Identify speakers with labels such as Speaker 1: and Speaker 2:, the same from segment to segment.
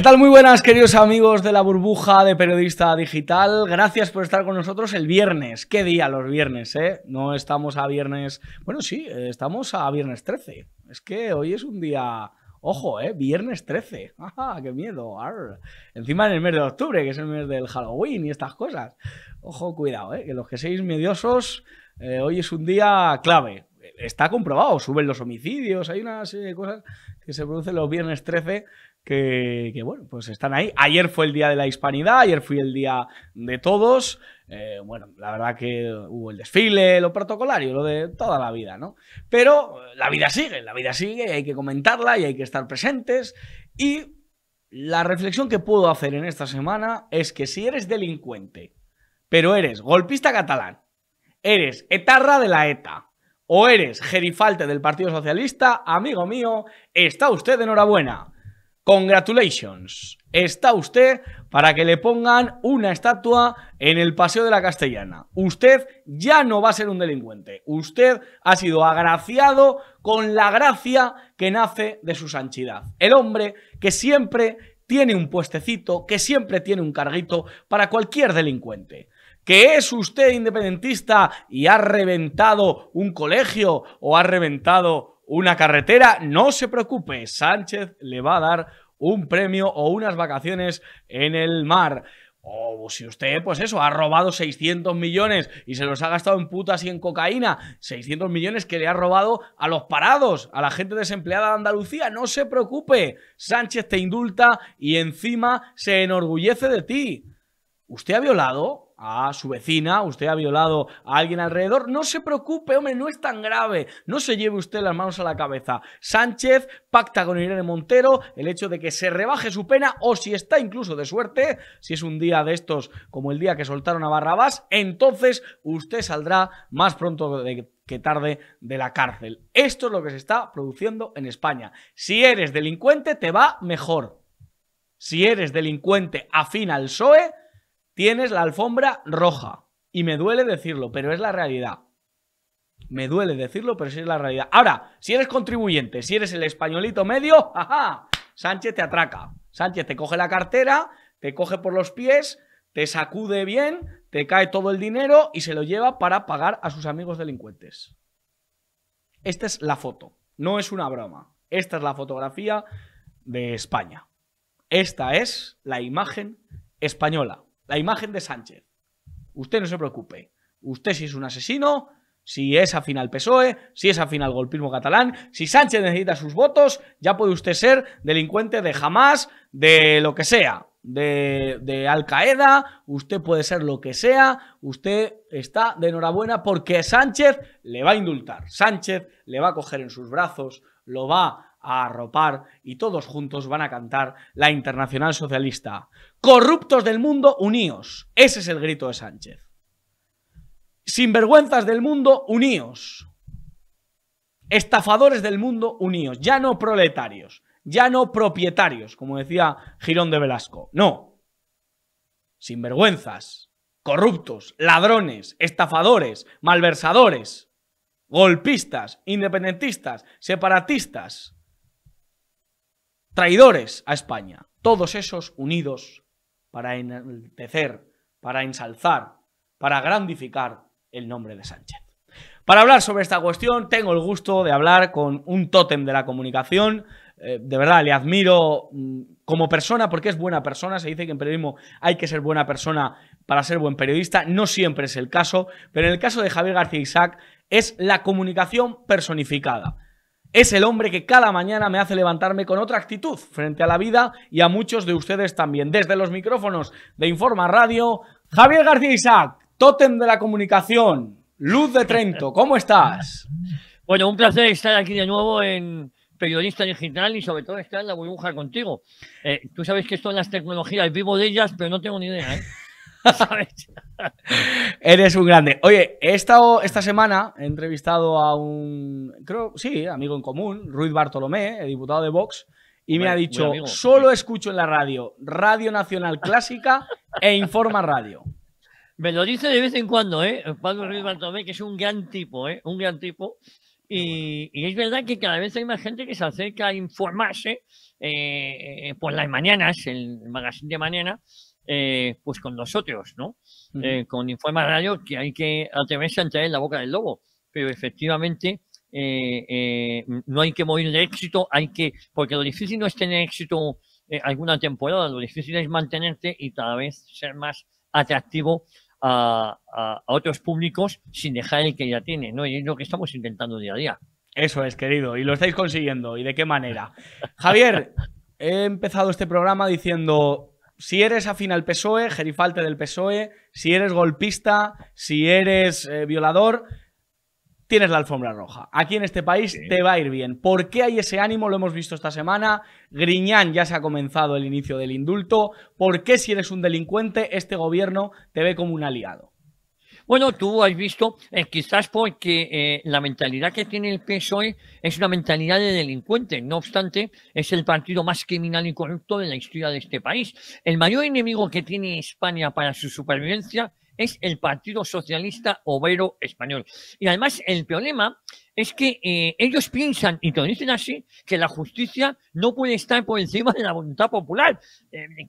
Speaker 1: ¿Qué tal? Muy buenas, queridos amigos de la burbuja de Periodista Digital. Gracias por estar con nosotros el viernes. ¿Qué día los viernes, eh? No estamos a viernes... Bueno, sí, eh, estamos a viernes 13. Es que hoy es un día... Ojo, ¿eh? Viernes 13. ¡Ajá! ¡Ah, qué miedo! Encima en el mes de octubre, que es el mes del Halloween y estas cosas. Ojo, cuidado, ¿eh? Que los que seis mediosos, eh, hoy es un día clave. Está comprobado, suben los homicidios, hay una serie eh, de cosas que se producen los viernes 13 que, bueno, pues están ahí. Ayer fue el Día de la Hispanidad, ayer fue el Día de Todos. Eh, bueno, la verdad que hubo el desfile, lo protocolario, lo de toda la vida, ¿no? Pero eh, la vida sigue, la vida sigue y hay que comentarla y hay que estar presentes. Y la reflexión que puedo hacer en esta semana es que si eres delincuente, pero eres golpista catalán, eres etarra de la ETA, o eres gerifalte del Partido Socialista, amigo mío, está usted enhorabuena Congratulations. Está usted para que le pongan una estatua en el Paseo de la Castellana. Usted ya no va a ser un delincuente. Usted ha sido agraciado con la gracia que nace de su sanchidad. El hombre que siempre tiene un puestecito, que siempre tiene un carguito para cualquier delincuente que es usted independentista y ha reventado un colegio o ha reventado una carretera, no se preocupe, Sánchez le va a dar un premio o unas vacaciones en el mar. O si usted, pues eso, ha robado 600 millones y se los ha gastado en putas y en cocaína, 600 millones que le ha robado a los parados, a la gente desempleada de Andalucía, no se preocupe, Sánchez te indulta y encima se enorgullece de ti. ¿Usted ha violado? a su vecina, usted ha violado a alguien alrededor, no se preocupe, hombre, no es tan grave, no se lleve usted las manos a la cabeza. Sánchez pacta con Irene Montero el hecho de que se rebaje su pena o si está incluso de suerte, si es un día de estos como el día que soltaron a Barrabás, entonces usted saldrá más pronto que tarde de la cárcel. Esto es lo que se está produciendo en España. Si eres delincuente te va mejor. Si eres delincuente afín al PSOE, Tienes la alfombra roja. Y me duele decirlo, pero es la realidad. Me duele decirlo, pero sí es la realidad. Ahora, si eres contribuyente, si eres el españolito medio, ajá, Sánchez te atraca. Sánchez te coge la cartera, te coge por los pies, te sacude bien, te cae todo el dinero y se lo lleva para pagar a sus amigos delincuentes. Esta es la foto, no es una broma. Esta es la fotografía de España. Esta es la imagen española la imagen de Sánchez. Usted no se preocupe. Usted si es un asesino, si es afinal al PSOE, si es afinal golpismo catalán, si Sánchez necesita sus votos, ya puede usted ser delincuente de jamás, de lo que sea, de, de Al Qaeda, usted puede ser lo que sea, usted está de enhorabuena porque Sánchez le va a indultar, Sánchez le va a coger en sus brazos, lo va a a arropar y todos juntos van a cantar la Internacional Socialista. Corruptos del mundo, uníos. Ese es el grito de Sánchez. Sinvergüenzas del mundo, uníos. Estafadores del mundo, uníos. Ya no proletarios, ya no propietarios, como decía Girón de Velasco. No. Sinvergüenzas, corruptos, ladrones, estafadores, malversadores, golpistas, independentistas, separatistas traidores a España, todos esos unidos para enaltecer, para ensalzar, para grandificar el nombre de Sánchez. Para hablar sobre esta cuestión, tengo el gusto de hablar con un tótem de la comunicación. Eh, de verdad, le admiro mm, como persona porque es buena persona. Se dice que en periodismo hay que ser buena persona para ser buen periodista. No siempre es el caso, pero en el caso de Javier García Isaac es la comunicación personificada es el hombre que cada mañana me hace levantarme con otra actitud frente a la vida y a muchos de ustedes también. Desde los micrófonos de Informa Radio, Javier García Isaac, tótem de la comunicación, Luz de Trento, ¿cómo estás?
Speaker 2: Bueno, un placer estar aquí de nuevo en Periodista Digital y sobre todo estar en la burbuja contigo. Eh, tú sabes que son las tecnologías, vivo de ellas, pero no tengo ni idea. ¿eh?
Speaker 1: Eres un grande.
Speaker 2: Oye, he estado esta semana he entrevistado
Speaker 1: a un, creo, sí, amigo en común, Ruiz Bartolomé, el diputado de Vox, y me ha dicho, solo escucho en la radio, Radio Nacional Clásica e Informa Radio.
Speaker 2: Me lo dice de vez en cuando, ¿eh? Pablo Ruiz Bartolomé, que es un gran tipo, ¿eh? Un gran tipo. Y, es verdad que cada vez hay más gente que se acerca a informarse eh, eh, por las mañanas, el magazine de mañana, eh, pues con nosotros, ¿no? Eh, con Informa Radio, que hay que atreverse a entrar en la boca del lobo, pero efectivamente eh, no hay que morir de éxito, hay que, porque lo difícil no es tener éxito alguna temporada, lo difícil es mantenerte y cada vez ser más atractivo a, a, otros públicos sin dejar el que ya tiene, ¿no? Y es lo que estamos intentando día a día. Eso es, querido, y lo estáis consiguiendo, ¿y de qué manera? Javier,
Speaker 1: he empezado este programa diciendo si eres afín al PSOE, gerifalte del PSOE, si eres golpista, si eres eh, violador, tienes la alfombra roja. Aquí en este país te va a ir bien. ¿Por qué hay ese ánimo? Lo hemos visto esta semana. Griñán ya se ha comenzado el inicio del indulto. ¿Por qué si eres un delincuente este gobierno
Speaker 2: te ve como un aliado? Bueno, tú has visto, eh, quizás porque eh, la mentalidad que tiene el PSOE es una mentalidad de delincuente. No obstante, es el partido más criminal y corrupto de la historia de este país. El mayor enemigo que tiene España para su supervivencia es el Partido Socialista Obrero Español. Y además el problema es que eh, ellos piensan, y te lo dicen así, que la justicia no puede estar por encima de la voluntad popular,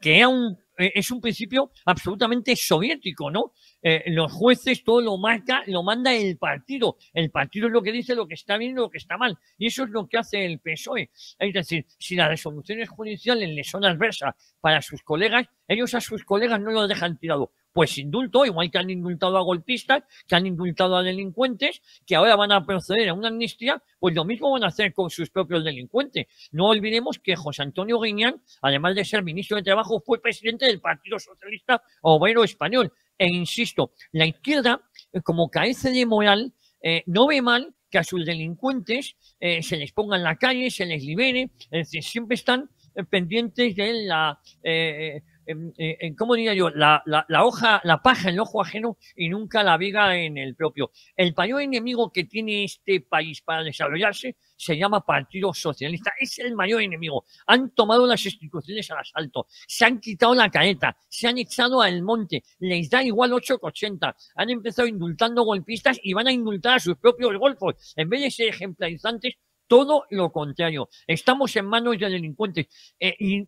Speaker 2: que era un eh, es un principio absolutamente soviético, ¿no? Eh, los jueces todo lo marca, lo manda el partido. El partido es lo que dice lo que está bien y lo que está mal. Y eso es lo que hace el PSOE. Es decir, si las resoluciones judiciales le son adversas para sus colegas, ellos a sus colegas no lo dejan tirado pues indulto, igual que han indultado a golpistas, que han indultado a delincuentes, que ahora van a proceder a una amnistía, pues lo mismo van a hacer con sus propios delincuentes. No olvidemos que José Antonio Guiñán, además de ser ministro de Trabajo, fue presidente del Partido Socialista Obrero Español. E insisto, la izquierda, eh, como carece de moral, eh, no ve mal que a sus delincuentes eh, se les ponga en la calle, se les libere, es decir, siempre están pendientes de la en, ¿cómo diría yo? La, hoja, la paja en el ojo ajeno y nunca la viga en el propio. El mayor enemigo que tiene este país para desarrollarse se llama Partido Socialista. Es el mayor enemigo. Han tomado las instituciones al asalto, se han quitado la careta, se han echado al monte, les da igual 8,80. Han empezado indultando golpistas y van a indultar a sus propios golfos. En vez de ser ejemplarizantes, todo lo contrario. Estamos en manos de delincuentes. Eh, eh,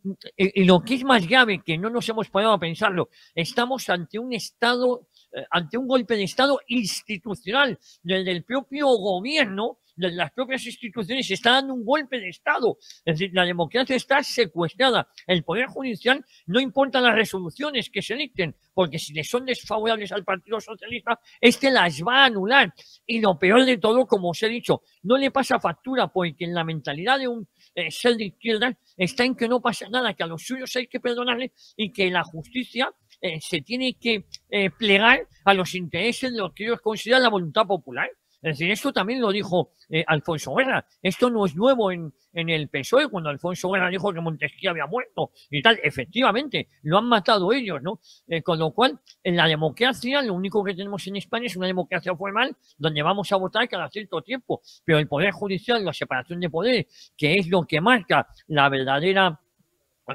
Speaker 2: y, lo que es más grave, que no nos hemos podido a pensarlo, estamos ante un Estado, eh, ante un golpe de Estado institucional, desde el propio gobierno las propias instituciones, se está dando un golpe de Estado. Es decir, la democracia está secuestrada. El Poder Judicial no importa las resoluciones que se dicten, porque si le son desfavorables al Partido Socialista, este las va a anular. Y lo peor de todo, como os he dicho, no le pasa factura, porque en la mentalidad de un eh, ser de izquierda está en que no pasa nada, que a los suyos hay que perdonarle y que la justicia eh, se tiene que eh, plegar a los intereses de los que ellos consideran la voluntad popular. Es decir, esto también lo dijo eh, Alfonso Guerra. Esto no es nuevo en, el PSOE, cuando Alfonso Guerra dijo que Montesquieu había muerto y tal. Efectivamente, lo han matado ellos, ¿no? Eh, con lo cual, en la democracia, lo único que tenemos en España es una democracia formal donde vamos a votar cada cierto tiempo. Pero el Poder Judicial, la separación de poderes, que es lo que marca la verdadera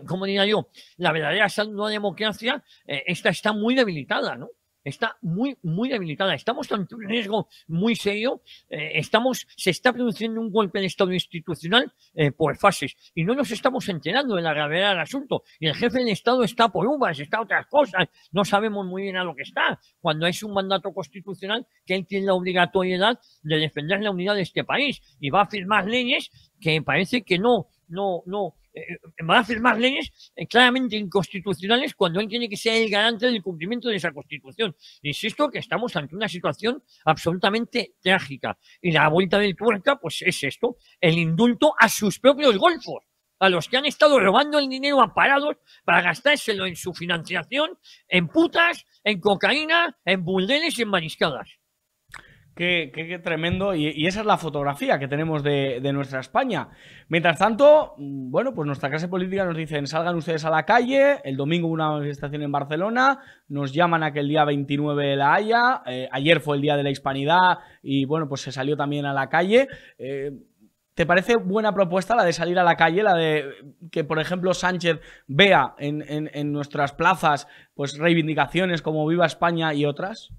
Speaker 2: ¿cómo diría yo, la verdadera salud de la democracia, eh, esta está muy debilitada, ¿no? está muy, muy debilitada. Estamos ante un riesgo muy serio. Eh, estamos, se está produciendo un golpe de Estado institucional eh, por fases y no nos estamos enterando de la gravedad del asunto. Y el jefe de Estado está por uvas, está otras cosas. No sabemos muy bien a lo que está. Cuando es un mandato constitucional que él tiene la obligatoriedad de defender la unidad de este país y va a firmar leyes que parece que no, no, no, eh, va a firmar leyes eh, claramente inconstitucionales cuando él tiene que ser el garante del cumplimiento de esa constitución. Insisto que estamos ante una situación absolutamente trágica. Y la vuelta del tuerca, pues es esto, el indulto a sus propios golfos a los que han estado robando el dinero a parados para gastárselo en su financiación, en putas, en cocaína, en burdeles y en mariscadas.
Speaker 1: Qué, tremendo. Y, esa es la fotografía que tenemos de, nuestra España. Mientras tanto, mm, bueno, pues nuestra clase política nos dice, salgan ustedes a la calle, el domingo una manifestación en Barcelona, nos llaman aquel día 29 de La Haya, eh, ayer fue el Día de la Hispanidad y bueno, pues se salió también a la calle. Eh, ¿Te parece buena propuesta la de salir a la calle, la de eh, que, por ejemplo, Sánchez vea en, en nuestras plazas pues reivindicaciones como
Speaker 2: Viva España y otras?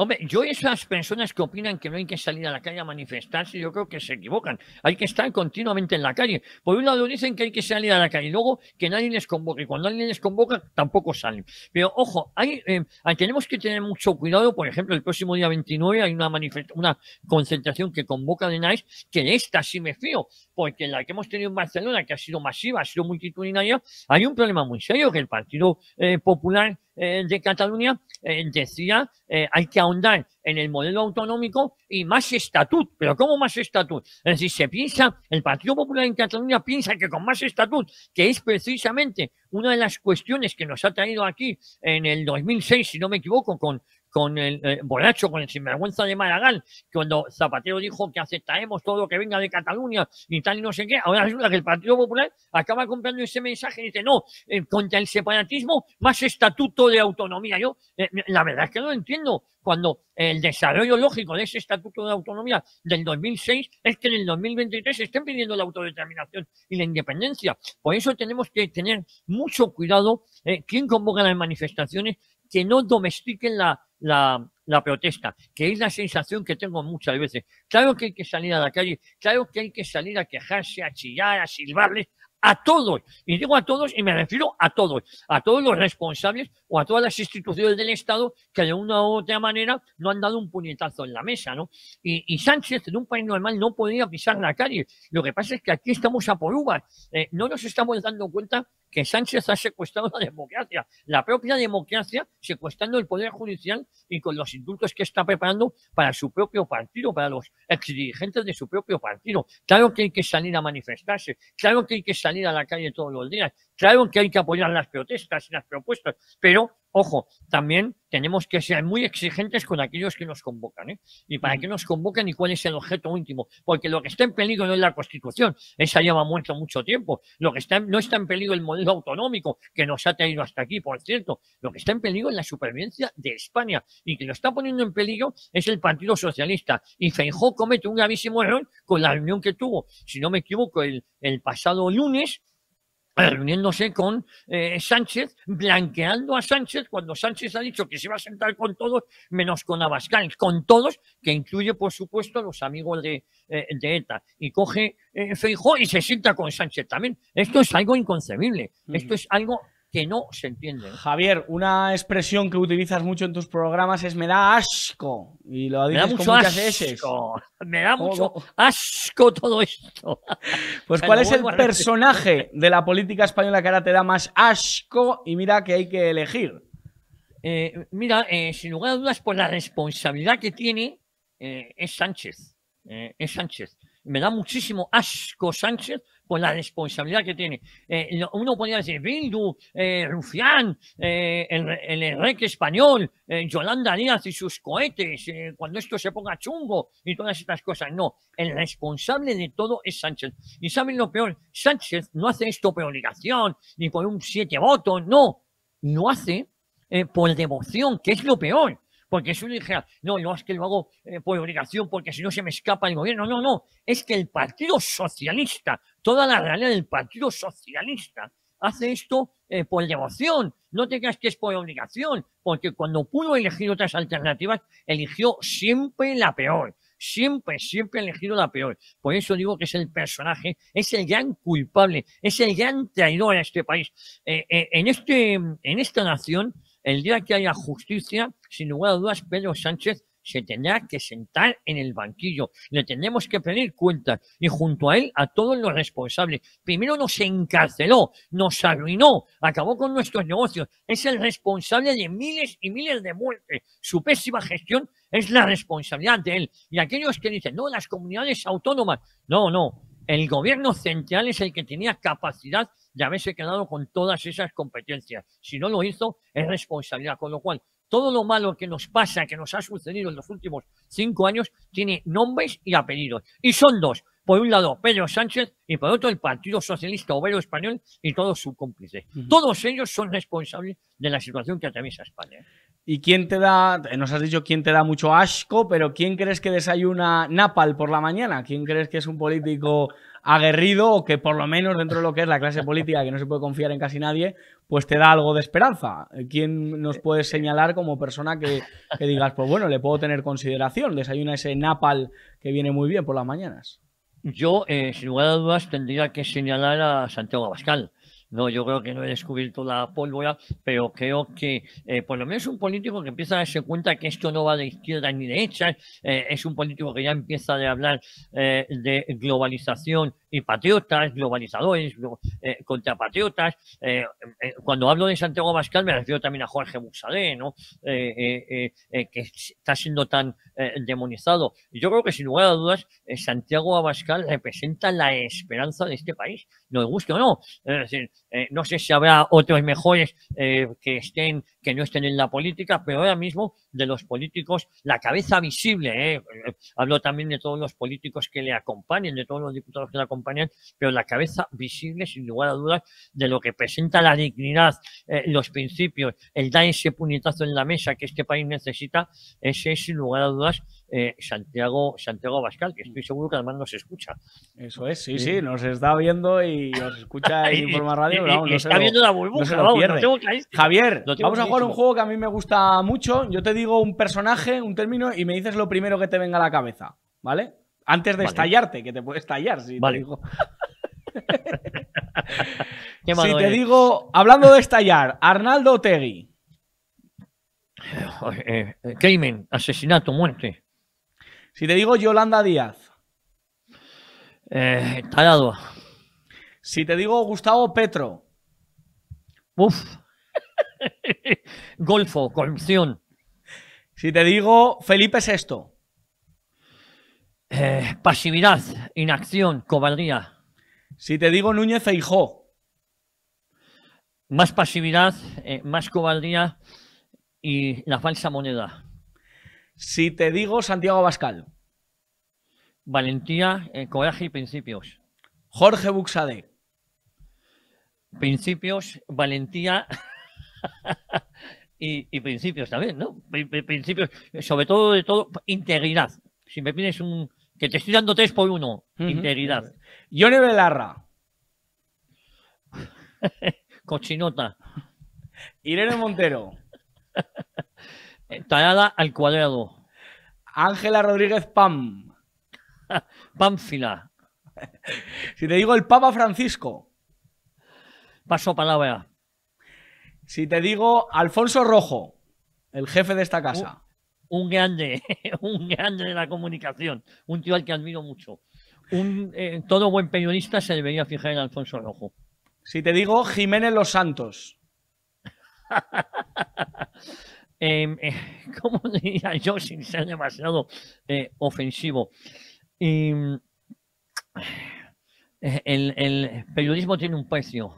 Speaker 2: Hombre, yo esas personas que opinan que no hay que salir a la calle a manifestarse, yo creo que se equivocan. Hay que estar continuamente en la calle. Por un lado dicen que hay que salir a la calle y luego que nadie les convoca. Y cuando nadie les convoca, tampoco salen. Pero ojo, eh, hay, tenemos que tener mucho cuidado. Por ejemplo, el próximo día 29 hay una, una concentración que convoca de NAIS, que de esta sí me fío, porque la que hemos tenido en Barcelona, que ha sido masiva, ha sido multitudinaria, hay un problema muy serio que el Partido eh, Popular eh, de Cataluña eh, decía eh, hay que ahondar en el modelo autonómico y más estatut. ¿Pero cómo más estatut? Es decir, se piensa, el Partido Popular en Cataluña piensa que con más estatut, que es precisamente una de las cuestiones que nos ha traído aquí en el 2006, si no me equivoco, con con el eh, borracho, con el sinvergüenza de Maragall, cuando Zapatero dijo que aceptaremos todo lo que venga de Cataluña y tal y no sé qué, ahora resulta que el Partido Popular acaba comprando ese mensaje y dice, no, eh, contra el separatismo, más estatuto de autonomía. Yo, eh, la verdad es que no lo entiendo, cuando el desarrollo lógico de ese estatuto de autonomía del 2006 es que en el 2023 estén pidiendo la autodeterminación y la independencia. Por eso tenemos que tener mucho cuidado eh, quién convoca las manifestaciones que no domestiquen la, la, la, protesta, que es la sensación que tengo muchas veces. Claro que hay que salir a la calle, claro que hay que salir a quejarse, a chillar, a silbarles, a todos, y digo a todos y me refiero a todos, a todos los responsables o a todas las instituciones del Estado que de una u otra manera no han dado un puñetazo en la mesa, ¿no? Y, y Sánchez en un país normal no podría pisar la calle. Lo que pasa es que aquí estamos a por uvas, eh, no nos estamos dando cuenta que Sánchez ha secuestrado la democracia, la propia democracia secuestrando el Poder Judicial y con los indultos que está preparando para su propio partido, para los exdirigentes de su propio partido. Claro que hay que salir a manifestarse, claro que hay que salir a la calle todos los días, claro que hay que apoyar las protestas y las propuestas, pero Ojo, también tenemos que ser muy exigentes con aquellos que nos convocan. ¿eh? ¿Y para qué nos convocan y cuál es el objeto último? Porque lo que está en peligro no es la Constitución, esa lleva muerto mucho tiempo. Lo que está, no está en peligro el modelo autonómico que nos ha traído hasta aquí, por cierto. Lo que está en peligro es la supervivencia de España. Y que lo está poniendo en peligro es el Partido Socialista. Y Feijó comete un gravísimo error con la unión que tuvo, si no me equivoco, el pasado lunes reuniéndose con eh, Sánchez, blanqueando a Sánchez cuando Sánchez ha dicho que se va a sentar con todos menos con Abascal, con todos, que incluye por supuesto a los amigos eh, de, ETA. Y coge eh, Feijó y se sienta con Sánchez también. Esto es algo inconcebible, esto es algo que no se entiende. Javier, una expresión que utilizas
Speaker 1: mucho en tus programas es me da asco. Y lo dices me muchas
Speaker 2: asco. Me da mucho
Speaker 1: asco todo esto. Pues, ¿cuál es el personaje de la política española que ahora te da más asco? Y mira que hay que elegir. Eh,
Speaker 2: mira, eh, sin lugar a dudas, pues la responsabilidad que tiene eh, es Sánchez. es Sánchez me da muchísimo asco Sánchez por la responsabilidad que tiene. Eh, uno podría decir, Bildu, eh, Rufián, eh, el, rey español, Yolanda Díaz y sus cohetes, cuando esto se ponga chungo y todas estas cosas. No, el responsable de todo es Sánchez. Y saben lo peor, Sánchez no hace esto por obligación, ni por un siete votos, no, lo hace por devoción, que es lo peor porque eso dije, no, no es que lo hago eh, por obligación, porque si no se me escapa el gobierno. No, no, es que el Partido Socialista, toda la realidad del Partido Socialista, hace esto eh, por devoción. No te creas que es por obligación, porque cuando pudo elegir otras alternativas, eligió siempre la peor. Siempre, siempre ha elegido la peor. Por eso digo que es el personaje, es el gran culpable, es el gran traidor a este país. Eh, en, este, en esta nación, el día que haya justicia, sin lugar a dudas, Pedro Sánchez se tendrá que sentar en el banquillo. Le tenemos que pedir cuentas y junto a él a todos los responsables. Primero nos encarceló, nos arruinó, acabó con nuestros negocios. Es el responsable de miles y miles de muertes. Su pésima gestión es la responsabilidad de él. Y aquellos que dicen, no, las comunidades autónomas. No, no. El gobierno central es el que tenía capacidad de haberse quedado con todas esas competencias. Si no lo hizo, es responsabilidad. Con lo cual, todo lo malo que nos pasa, que nos ha sucedido en los últimos cinco años, tiene nombres y apellidos. Y son dos. Por un lado, Pedro Sánchez y por otro, el Partido Socialista Obrero Español y todos sus cómplices. Todos ellos son responsables de la situación que atraviesa España. ¿eh?
Speaker 1: ¿Y quién te da, nos has dicho quién te da mucho asco, pero quién crees que desayuna Napal por la mañana? ¿Quién crees que es un político aguerrido o que por lo menos dentro de lo que es la clase política, que no se puede confiar en casi nadie, pues te da algo de esperanza? ¿Quién nos puedes señalar como persona que, digas, pues bueno, le puedo tener consideración, desayuna ese Napal que viene muy bien por las mañanas?
Speaker 2: Yo, eh, sin lugar a dudas, tendría que señalar a Santiago Abascal no, yo creo que no he descubierto la pólvora, pero creo que eh, por lo menos un político que empieza a darse cuenta que esto no va de izquierda ni derecha, eh, es un político que ya empieza a hablar eh, de globalización y patriotas, globalizadores, eh, contrapatriotas. Eh, eh, cuando hablo de Santiago Abascal me refiero también a Jorge Buxadé, ¿no? que está siendo tan demonizado. Yo creo que sin lugar a dudas Santiago Abascal representa la esperanza de este país, nos guste o no. no sé si habrá otros mejores que estén que no estén en la política, pero ahora mismo de los políticos, la cabeza visible, ¿eh? ¿eh? hablo también de todos los políticos que le acompañan, de todos los diputados que le acompañan, pero la cabeza visible, sin lugar a dudas, de lo que presenta la dignidad, eh, los principios, el dar ese puñetazo en la mesa que este país necesita, ese es, sin lugar a dudas, eh, Santiago, Santiago Abascal, que estoy seguro que además nos escucha.
Speaker 1: Eso es, sí, sí, nos está viendo y nos escucha en por radio. está viendo la burbuja, Javier, vamos a jugar un juego que a mí me gusta mucho. Yo te digo un personaje, un término, y me dices lo primero que te venga a la cabeza, ¿vale? Antes de estallarte, que te puede estallar, si te digo. si te digo, hablando de estallar, Arnaldo Tegui. Keimen, eh, eh, asesinato, muerte. Si te digo Yolanda Díaz.
Speaker 2: Eh, Si te digo Gustavo Petro. Uf. Golfo, corrupción.
Speaker 1: Si te digo Felipe VI.
Speaker 2: Eh, pasividad, inacción, cobardía. Si te digo Núñez Feijó. Más pasividad, eh, más cobardía y la falsa moneda. Si te digo Santiago Abascal. Valentía, eh, coraje y principios. Jorge Buxade. Principios, valentía y, principios también, ¿no? Principios, sobre todo de todo, integridad. Si me pides un. que te estoy dando tres por uno, integridad. Yone Belarra. Cochinota. Irene Montero. Eh, Talada al cuadrado. Ángela Rodríguez Pam.
Speaker 1: Pamfila. Si te digo el Papa Francisco. Paso palabra. Si te digo Alfonso Rojo, el
Speaker 2: jefe de esta casa. Un, grande, un grande de la comunicación. Un tío al que admiro mucho. Un, eh, todo buen periodista se debería fijar en Alfonso Rojo. Si te digo Jiménez Los Santos. Em, eh, ¿cómo diría yo sin ser demasiado eh, ofensivo? Em, eh, el, periodismo tiene un precio.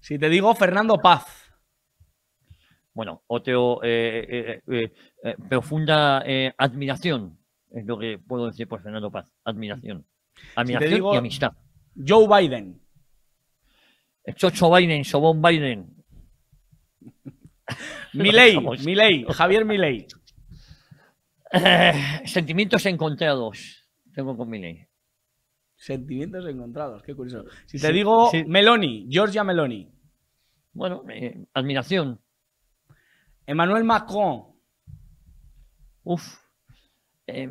Speaker 2: Si te digo Fernando Paz. Bueno, otro profunda admiración es lo que puedo decir por Fernando Paz. Admiración. Admiración y amistad. Joe Biden. Chocho Biden, Sobón Biden. Milei, Milei, Javier Milei. Eh, sentimientos encontrados tengo con Milei.
Speaker 1: Sentimientos encontrados, qué curioso. Si te digo Meloni, Georgia Meloni. Bueno, eh, admiración. Emmanuel Macron.
Speaker 2: Uf. Eh,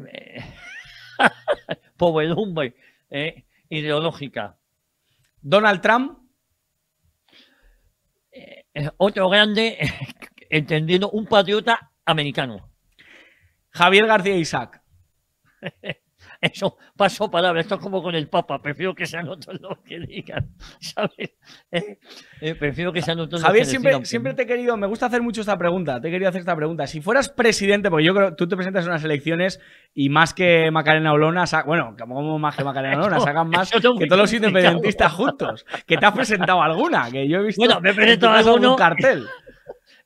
Speaker 2: eh ideológica. Donald Trump. otro grande entendiendo un patriota americano. Javier García Isaac. Eso, pasó palabra, esto es como con el Papa, prefiero que sean otros los que digan, ¿sabes? Eh, prefiero que sean Javier, siempre, siempre
Speaker 1: te he querido, me gusta hacer mucho esta pregunta, te he querido hacer esta pregunta. Si fueras presidente, porque yo creo, tú te presentas en unas elecciones y más que Macarena Olona, bueno, como más que Macarena Olona, sacan más que todos los independentistas juntos, que te has presentado alguna, que yo he visto bueno, me he presentado algún cartel.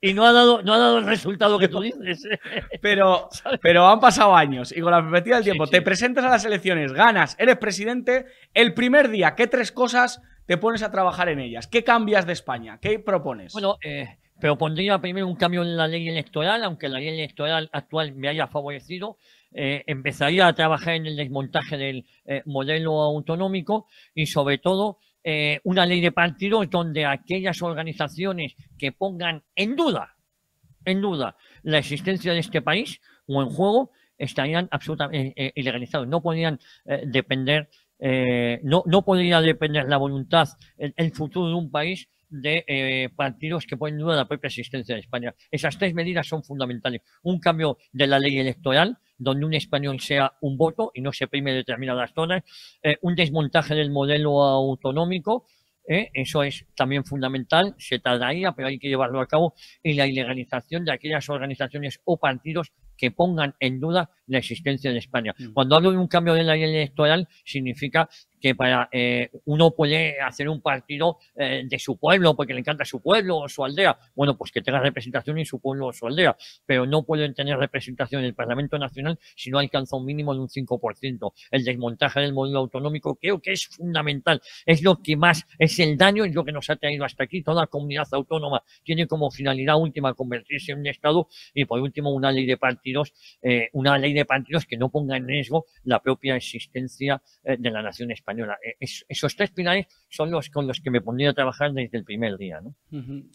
Speaker 1: y no ha dado, no ha dado el resultado que tú dices. Pero, pero han pasado años y con la perspectiva del tiempo, te presentas a las elecciones, ganas, eres presidente, el primer día, ¿qué tres cosas te pones a trabajar en ellas? ¿Qué cambias de España? ¿Qué propones? Bueno,
Speaker 2: eh, propondría primero un cambio en la ley electoral, aunque la ley electoral actual me haya favorecido. Eh, empezaría a trabajar en el desmontaje del eh, modelo autonómico y sobre todo eh, una ley de partidos donde aquellas organizaciones que pongan en duda, en duda, la existencia de este país o en juego, estarían absolutamente eh, eh, ilegalizadas. No podrían depender, no, no podría depender la voluntad, el, futuro de un país de partidos que ponen en duda la propia existencia de España. Esas tres medidas son fundamentales. Un cambio de la ley electoral donde un español sea un voto y no se prime determinadas zonas, eh, un desmontaje del modelo autonómico, eh, eso es también fundamental, se tardaría, pero hay que llevarlo a cabo, y la ilegalización de aquellas organizaciones o partidos que pongan en duda la existencia de España. Mm. Cuando hablo de un cambio de la ley electoral, significa que para eh, uno puede hacer un partido eh, de su pueblo porque le encanta su pueblo o su aldea. Bueno, pues que tenga representación en su pueblo o su aldea, pero no pueden tener representación en el Parlamento Nacional si no alcanza un mínimo de un 5%. El desmontaje del modelo autonómico creo que es fundamental. Es lo que más es el daño, es lo que nos ha traído hasta aquí. Toda comunidad autónoma tiene como finalidad última convertirse en un Estado y por último una ley de partidos, eh, una ley de partidos que no ponga en riesgo la propia existencia eh, de la nación española. E, esos tres pilares son los con los que me pondría a trabajar desde el primer día. ¿no?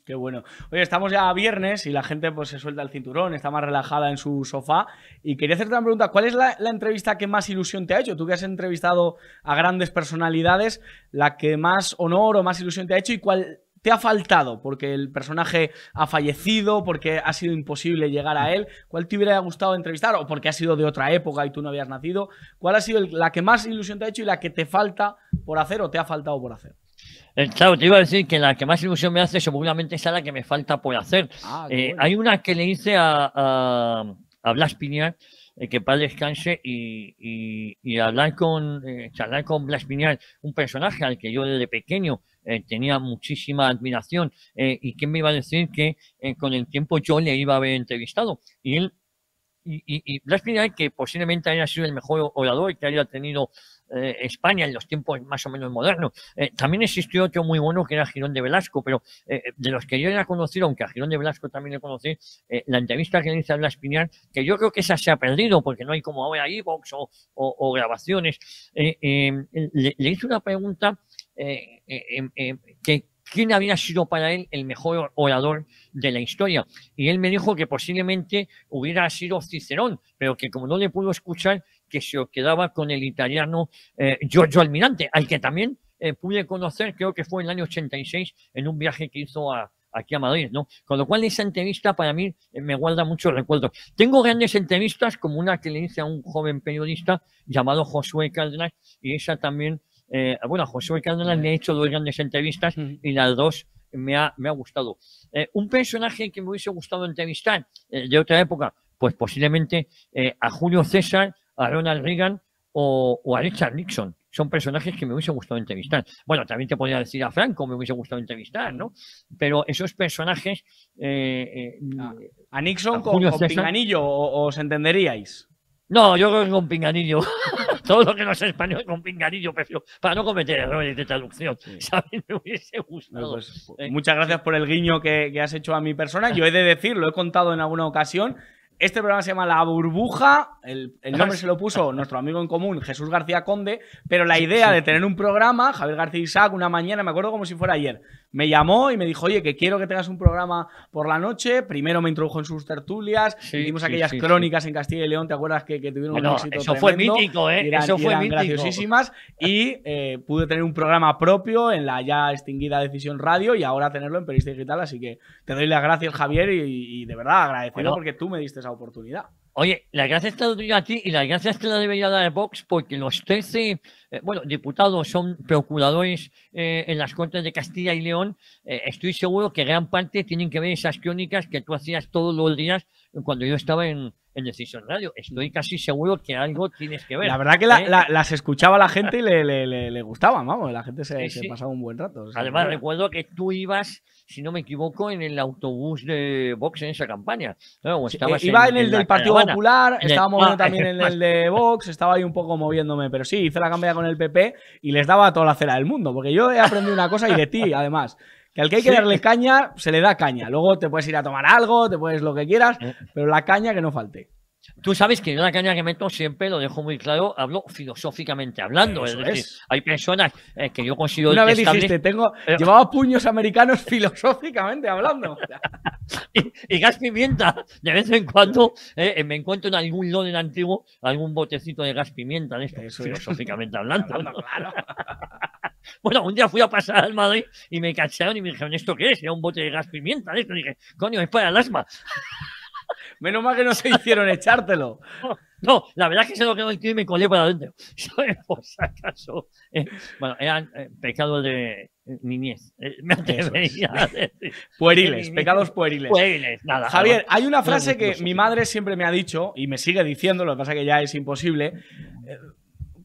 Speaker 1: qué bueno. Oye, estamos ya a viernes y la gente pues, se suelta el cinturón, está más relajada en su sofá. Y quería hacerte una pregunta, ¿cuál es la, la entrevista que más ilusión te ha hecho? Tú que has entrevistado a grandes personalidades, la que más honor o más ilusión te ha hecho y cuál te ha faltado? Porque el personaje ha fallecido, porque ha sido imposible llegar a él. ¿Cuál te hubiera gustado entrevistar? O porque ha sido de otra época y tú no habías nacido. ¿Cuál ha sido la que más ilusión te ha hecho y la que te falta por hacer o te ha faltado por hacer?
Speaker 2: Eh, claro, te iba a decir que la que más ilusión me hace seguramente es la que me falta por hacer. Ah, eh, hay una que le hice a, a, Blas Piñar, eh, que para descanse, y, y, hablar con, charlar con Blas Piñar, un personaje al que yo desde pequeño eh, tenía muchísima admiración. Eh, ¿Y quién me iba a decir que eh, con el tiempo yo le iba a haber entrevistado? Y él, y, y, y que posiblemente haya sido el mejor orador que haya tenido España en los tiempos más o menos modernos. también existió otro muy bueno que era Girón de Velasco, pero de los que yo era conocido, aunque a Girón de Velasco también le conocí, la entrevista que le hice a Blas que yo creo que esa se ha perdido porque no hay como ahora e box o, grabaciones, le hice una pregunta eh, eh, eh, que quién había sido para él el mejor orador de la historia. Y él me dijo que posiblemente hubiera sido Cicerón, pero que como no le pudo escuchar, que se quedaba con el italiano eh, Giorgio Almirante, al que también pude conocer, creo que fue en el año 86, en un viaje que hizo a, aquí a Madrid, ¿no? Con lo cual esa entrevista para mí me guarda mucho recuerdo Tengo grandes entrevistas, como una que le hice a un joven periodista llamado Josué Caldras, y esa también eh, bueno, a Josué Cárdenas le he hecho dos grandes entrevistas y las dos me ha, gustado. Eh, un personaje que me hubiese gustado entrevistar eh, de otra época, pues posiblemente a Julio César, a Ronald Reagan o, a Richard Nixon son personajes que me hubiese gustado entrevistar. Bueno, también te podría decir a Franco, me hubiese gustado entrevistar, ¿no? Pero esos personajes. Ah, ¿A Nixon a con, Pinganillo os entenderíais? No, yo creo que con pinganillo. Todo lo que no es español con pinganillo, prefiero. Para no cometer errores de traducción. Me hubiese
Speaker 1: gustado. Pues, eh, muchas gracias por el guiño que, que, has hecho a mi persona. Yo he de decir, lo he contado en alguna ocasión, este programa se llama La Burbuja. El, nombre se lo puso nuestro amigo en común, Jesús García Conde. Pero la idea de tener un programa, Javier García Isaac, una mañana, me acuerdo como si fuera ayer, me llamó y me dijo, oye, que quiero que tengas un programa por la noche. Primero me introdujo en sus tertulias. hicimos aquellas crónicas en Castilla y León, ¿te acuerdas que, que tuvieron un éxito Eso fue mítico, ¿eh? eso fue mítico. Y eh, pude tener un programa propio en la ya extinguida Decisión Radio y ahora tenerlo en Periodista Digital. Así que te doy las gracias, Javier, y, de verdad agradecerlo porque tú me diste esa oportunidad.
Speaker 2: Oye, las gracias te doy a ti y las gracias te las debería dar a Vox porque los 13, eh, bueno, diputados son procuradores eh, en las Cortes de Castilla y León. Eh, estoy seguro que gran parte tienen que ver esas crónicas que tú hacías todos los días cuando yo estaba en, en Decisión Radio. Estoy mm. casi seguro que algo tienes que ver. La verdad que ¿eh?
Speaker 1: las escuchaba la gente y le, gustaba vamos, la gente se, pasaba un
Speaker 2: buen rato. Además, recuerdo que tú ibas, si no me equivoco, en el autobús de Vox en esa campaña. Eh, iba en, el del Partido Popular, estaba moviendo ah, también en el
Speaker 1: de Vox, estaba ahí un poco moviéndome, pero sí, hice la campaña con el PP y les daba toda la cera del mundo, porque yo he aprendido una cosa y de ti, además. Que al que hay que darle caña, se le da caña. Luego te puedes ir a tomar algo, te puedes lo que quieras, mm. pero la caña que no falte.
Speaker 2: Tú sabes que yo la caña que meto siempre lo dejo muy claro, hablo filosóficamente hablando. es decir, hay personas eh, que yo considero. Una vez dijiste,
Speaker 1: tengo, llevaba puños americanos filosóficamente hablando.
Speaker 2: y, gas pimienta. De vez en cuando eh, me encuentro en algún lodo antiguo algún botecito de gas pimienta, esto, Eso filosóficamente hablando. Bueno, un día fui a pasar al Madrid y me cacharon y me dijeron, ¿esto qué es? Era un bote de gas pimienta. Esto. Y dije, coño, es para el asma. Menos mal que no se hicieron echártelo. No, la verdad es que se lo quedó y me colé para adentro. Por si acaso. Eh, bueno, eran eh, pecados de eh, niñez. Pueriles, pecados pueriles. Pueriles, nada. Javier, hay una frase que mi
Speaker 1: madre siempre me ha dicho y me sigue diciendo, lo que pasa es que ya es imposible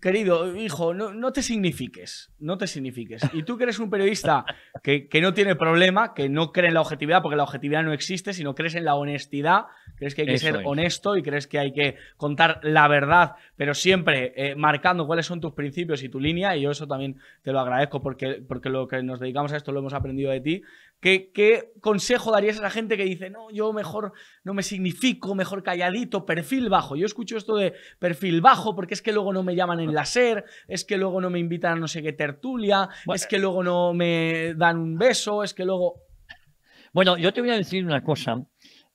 Speaker 1: querido hijo, no, te signifiques, no te signifiques. Y tú que eres un periodista que, no tiene problema, que no cree en la objetividad, porque la objetividad no existe, sino crees en la honestidad, crees que hay que ser honesto y crees que hay que contar la verdad, pero siempre eh, marcando cuáles son tus principios y tu línea, y yo eso también te lo agradezco porque, porque lo que nos dedicamos a esto lo hemos aprendido de ti, ¿Qué, consejo darías a la gente que dice, no, yo mejor no me significo, mejor calladito, perfil bajo? Yo escucho esto de perfil bajo porque es que luego no me llaman en ah. la SER, es que luego no me invitan a no sé qué tertulia, es que luego no me dan un beso, es que luego...
Speaker 2: Bueno, yo te voy a decir una cosa.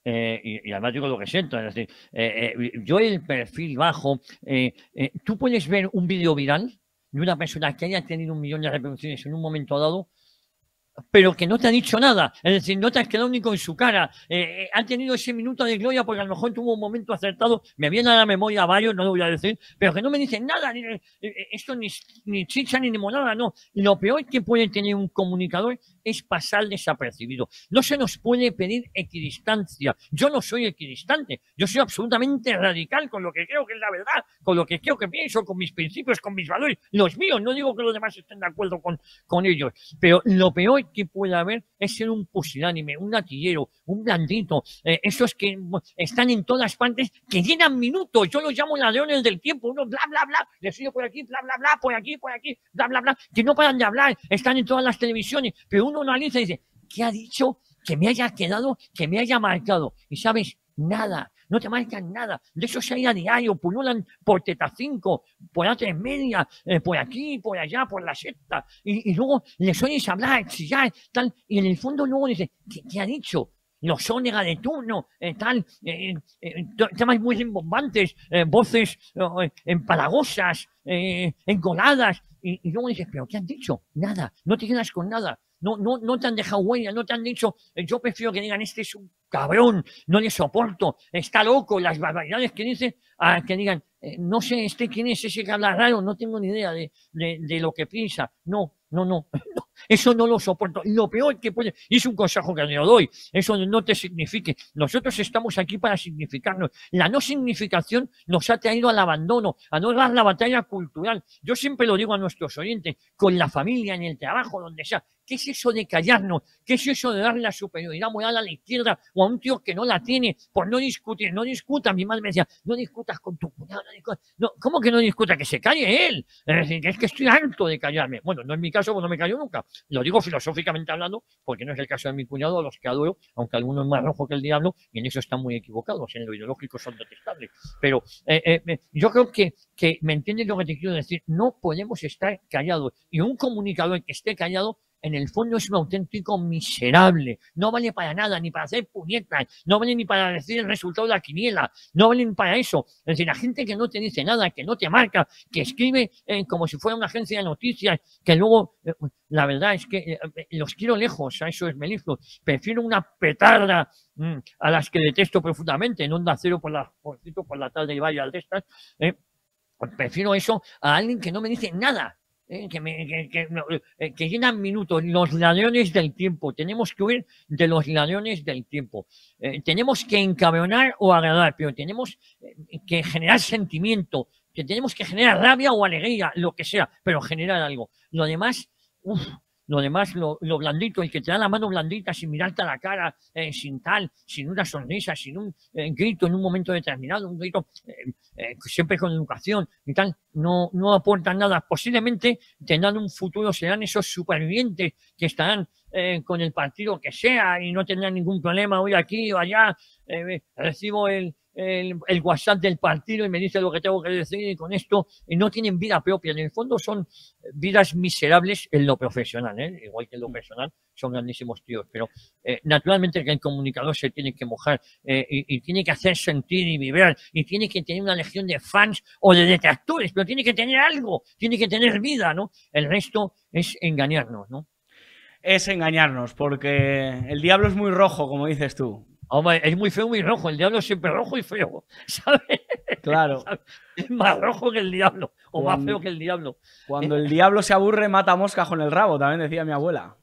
Speaker 2: Eh, y, además digo lo que siento, es decir, eh, eh, yo el perfil bajo, tú puedes ver un vídeo viral de una persona que haya tenido un millón de reproducciones en un momento dado pero que no te ha dicho nada, es decir, no te has quedado ni con su cara, eh, eh ha tenido ese minuto de gloria porque a lo mejor tuvo un momento acertado, me viene a la memoria varios, no lo voy a decir, pero que no me dicen nada, eh, eh, esto ni, chicha ni nada no, lo peor que puede tener un comunicador es pasar desapercibido. No se nos puede pedir equidistancia. Yo no soy equidistante, yo soy absolutamente radical con lo que creo que es la verdad, con lo que creo que pienso, con mis principios, con mis valores, los míos. No digo que los demás estén de acuerdo con, con ellos, pero lo peor que puede haber es ser un pusilánime, un atillero, un blandito, Eso eh, esos que están en todas partes, que llenan minutos. Yo los llamo ladrones del tiempo, uno bla, bla, bla, les sigo por aquí, bla, bla, bla, por aquí, por aquí, bla, bla, bla, que no paran de hablar, están en todas las televisiones, pero uno analiza y dice, ¿qué ha dicho que me haya quedado, que me haya marcado? Y sabes, nada, no te marcan nada. De eso se hay a diario, pululan por Teta 5, por A3 Media, eh, por aquí, por allá, por la secta. Y, luego les oyes hablar, chillar, tal. Y en el fondo luego dice ¿qué, ha dicho? los son de turno, eh, tal, eh, eh, temas muy en voces empalagosas, engoladas, y, y luego dices, pero ¿qué han dicho? Nada, no te quedas con nada no, no, no te han dejado huella, no te han dicho, eh, yo prefiero que digan, este es un cabrón, no le soporto, está loco, las barbaridades que dice, que digan, eh, no sé este quién es ese que habla raro, no tengo ni idea de, lo que piensa, no, no, no, eso no lo soporto. Y Lo peor que puede, y es un consejo que le doy, eso no te signifique. Nosotros estamos aquí para significarnos. La no significación nos ha traído al abandono, a no dar la batalla cultural. Yo siempre lo digo a nuestros oyentes, con la familia, en el trabajo, donde sea, ¿Qué es eso de callarnos? ¿Qué es eso de dar la superioridad moral a la izquierda o a un tío que no la tiene por no discutir? No discuta. mi madre me decía, no discutas con tu cuñado. ¿Cómo que no discuta? Que se calle él. Es que estoy harto de callarme. Bueno, no es mi caso, porque no me callo nunca. Lo digo filosóficamente hablando, porque no es el caso de mi cuñado, a los que adoro, aunque algunos es más rojo que el diablo, y en eso están muy equivocados. En lo ideológico son detestables. Pero eh, eh, yo creo que, que me entiendes lo que te quiero decir. No podemos estar callados. Y un comunicador que esté callado en el fondo es un auténtico miserable. No vale para nada, ni para hacer puñetas, no vale ni para decir el resultado de la quiniela, no vale ni para eso. Es decir, la gente que no te dice nada, que no te marca, que escribe eh, como si fuera una agencia de noticias, que luego, eh, la verdad es que eh, los quiero lejos a eso es meliscos. Prefiero una petarda mm, a las que detesto profundamente, en Onda Cero por la, por, por la tarde y varias de estas. Prefiero eso a alguien que no me dice nada, eh, eh, que, llenan minutos, los ladrones del tiempo, tenemos que huir de los ladrones del tiempo, eh, tenemos que encabronar o agradar, pero tenemos que generar sentimiento, que tenemos que generar rabia o alegría, lo que sea, pero generar algo. Lo demás, lo demás, lo, blandito, el que te da la mano blandita sin mirarte a la cara, eh, sin tal, sin una sonrisa, sin un eh, grito en un momento determinado, un grito eh, siempre con educación y tal, no, no aportan nada. Posiblemente tendrán un futuro, serán esos supervivientes que estarán con el partido que sea y no tendrán ningún problema hoy aquí o allá. recibo el, el, WhatsApp del partido y me dice lo que tengo que decir y con esto no tienen vida propia. En el fondo son vidas miserables en lo profesional, ¿eh? igual que en lo personal son grandísimos tíos, pero eh, naturalmente que el comunicador se tiene que mojar eh, y, tiene que hacer sentir y vibrar y tiene que tener una legión de fans o de detractores, pero tiene que tener algo, tiene que tener vida, ¿no? El resto es engañarnos, Es engañarnos, porque el diablo es muy rojo, como dices tú. Hombre, es muy feo, muy rojo. El diablo es siempre rojo y feo, ¿sabes?
Speaker 1: Claro.
Speaker 2: Es más rojo que el
Speaker 1: diablo, o más feo que
Speaker 2: el diablo. Cuando eh, el
Speaker 1: diablo se aburre, mata mosca con el rabo, también decía mi abuela.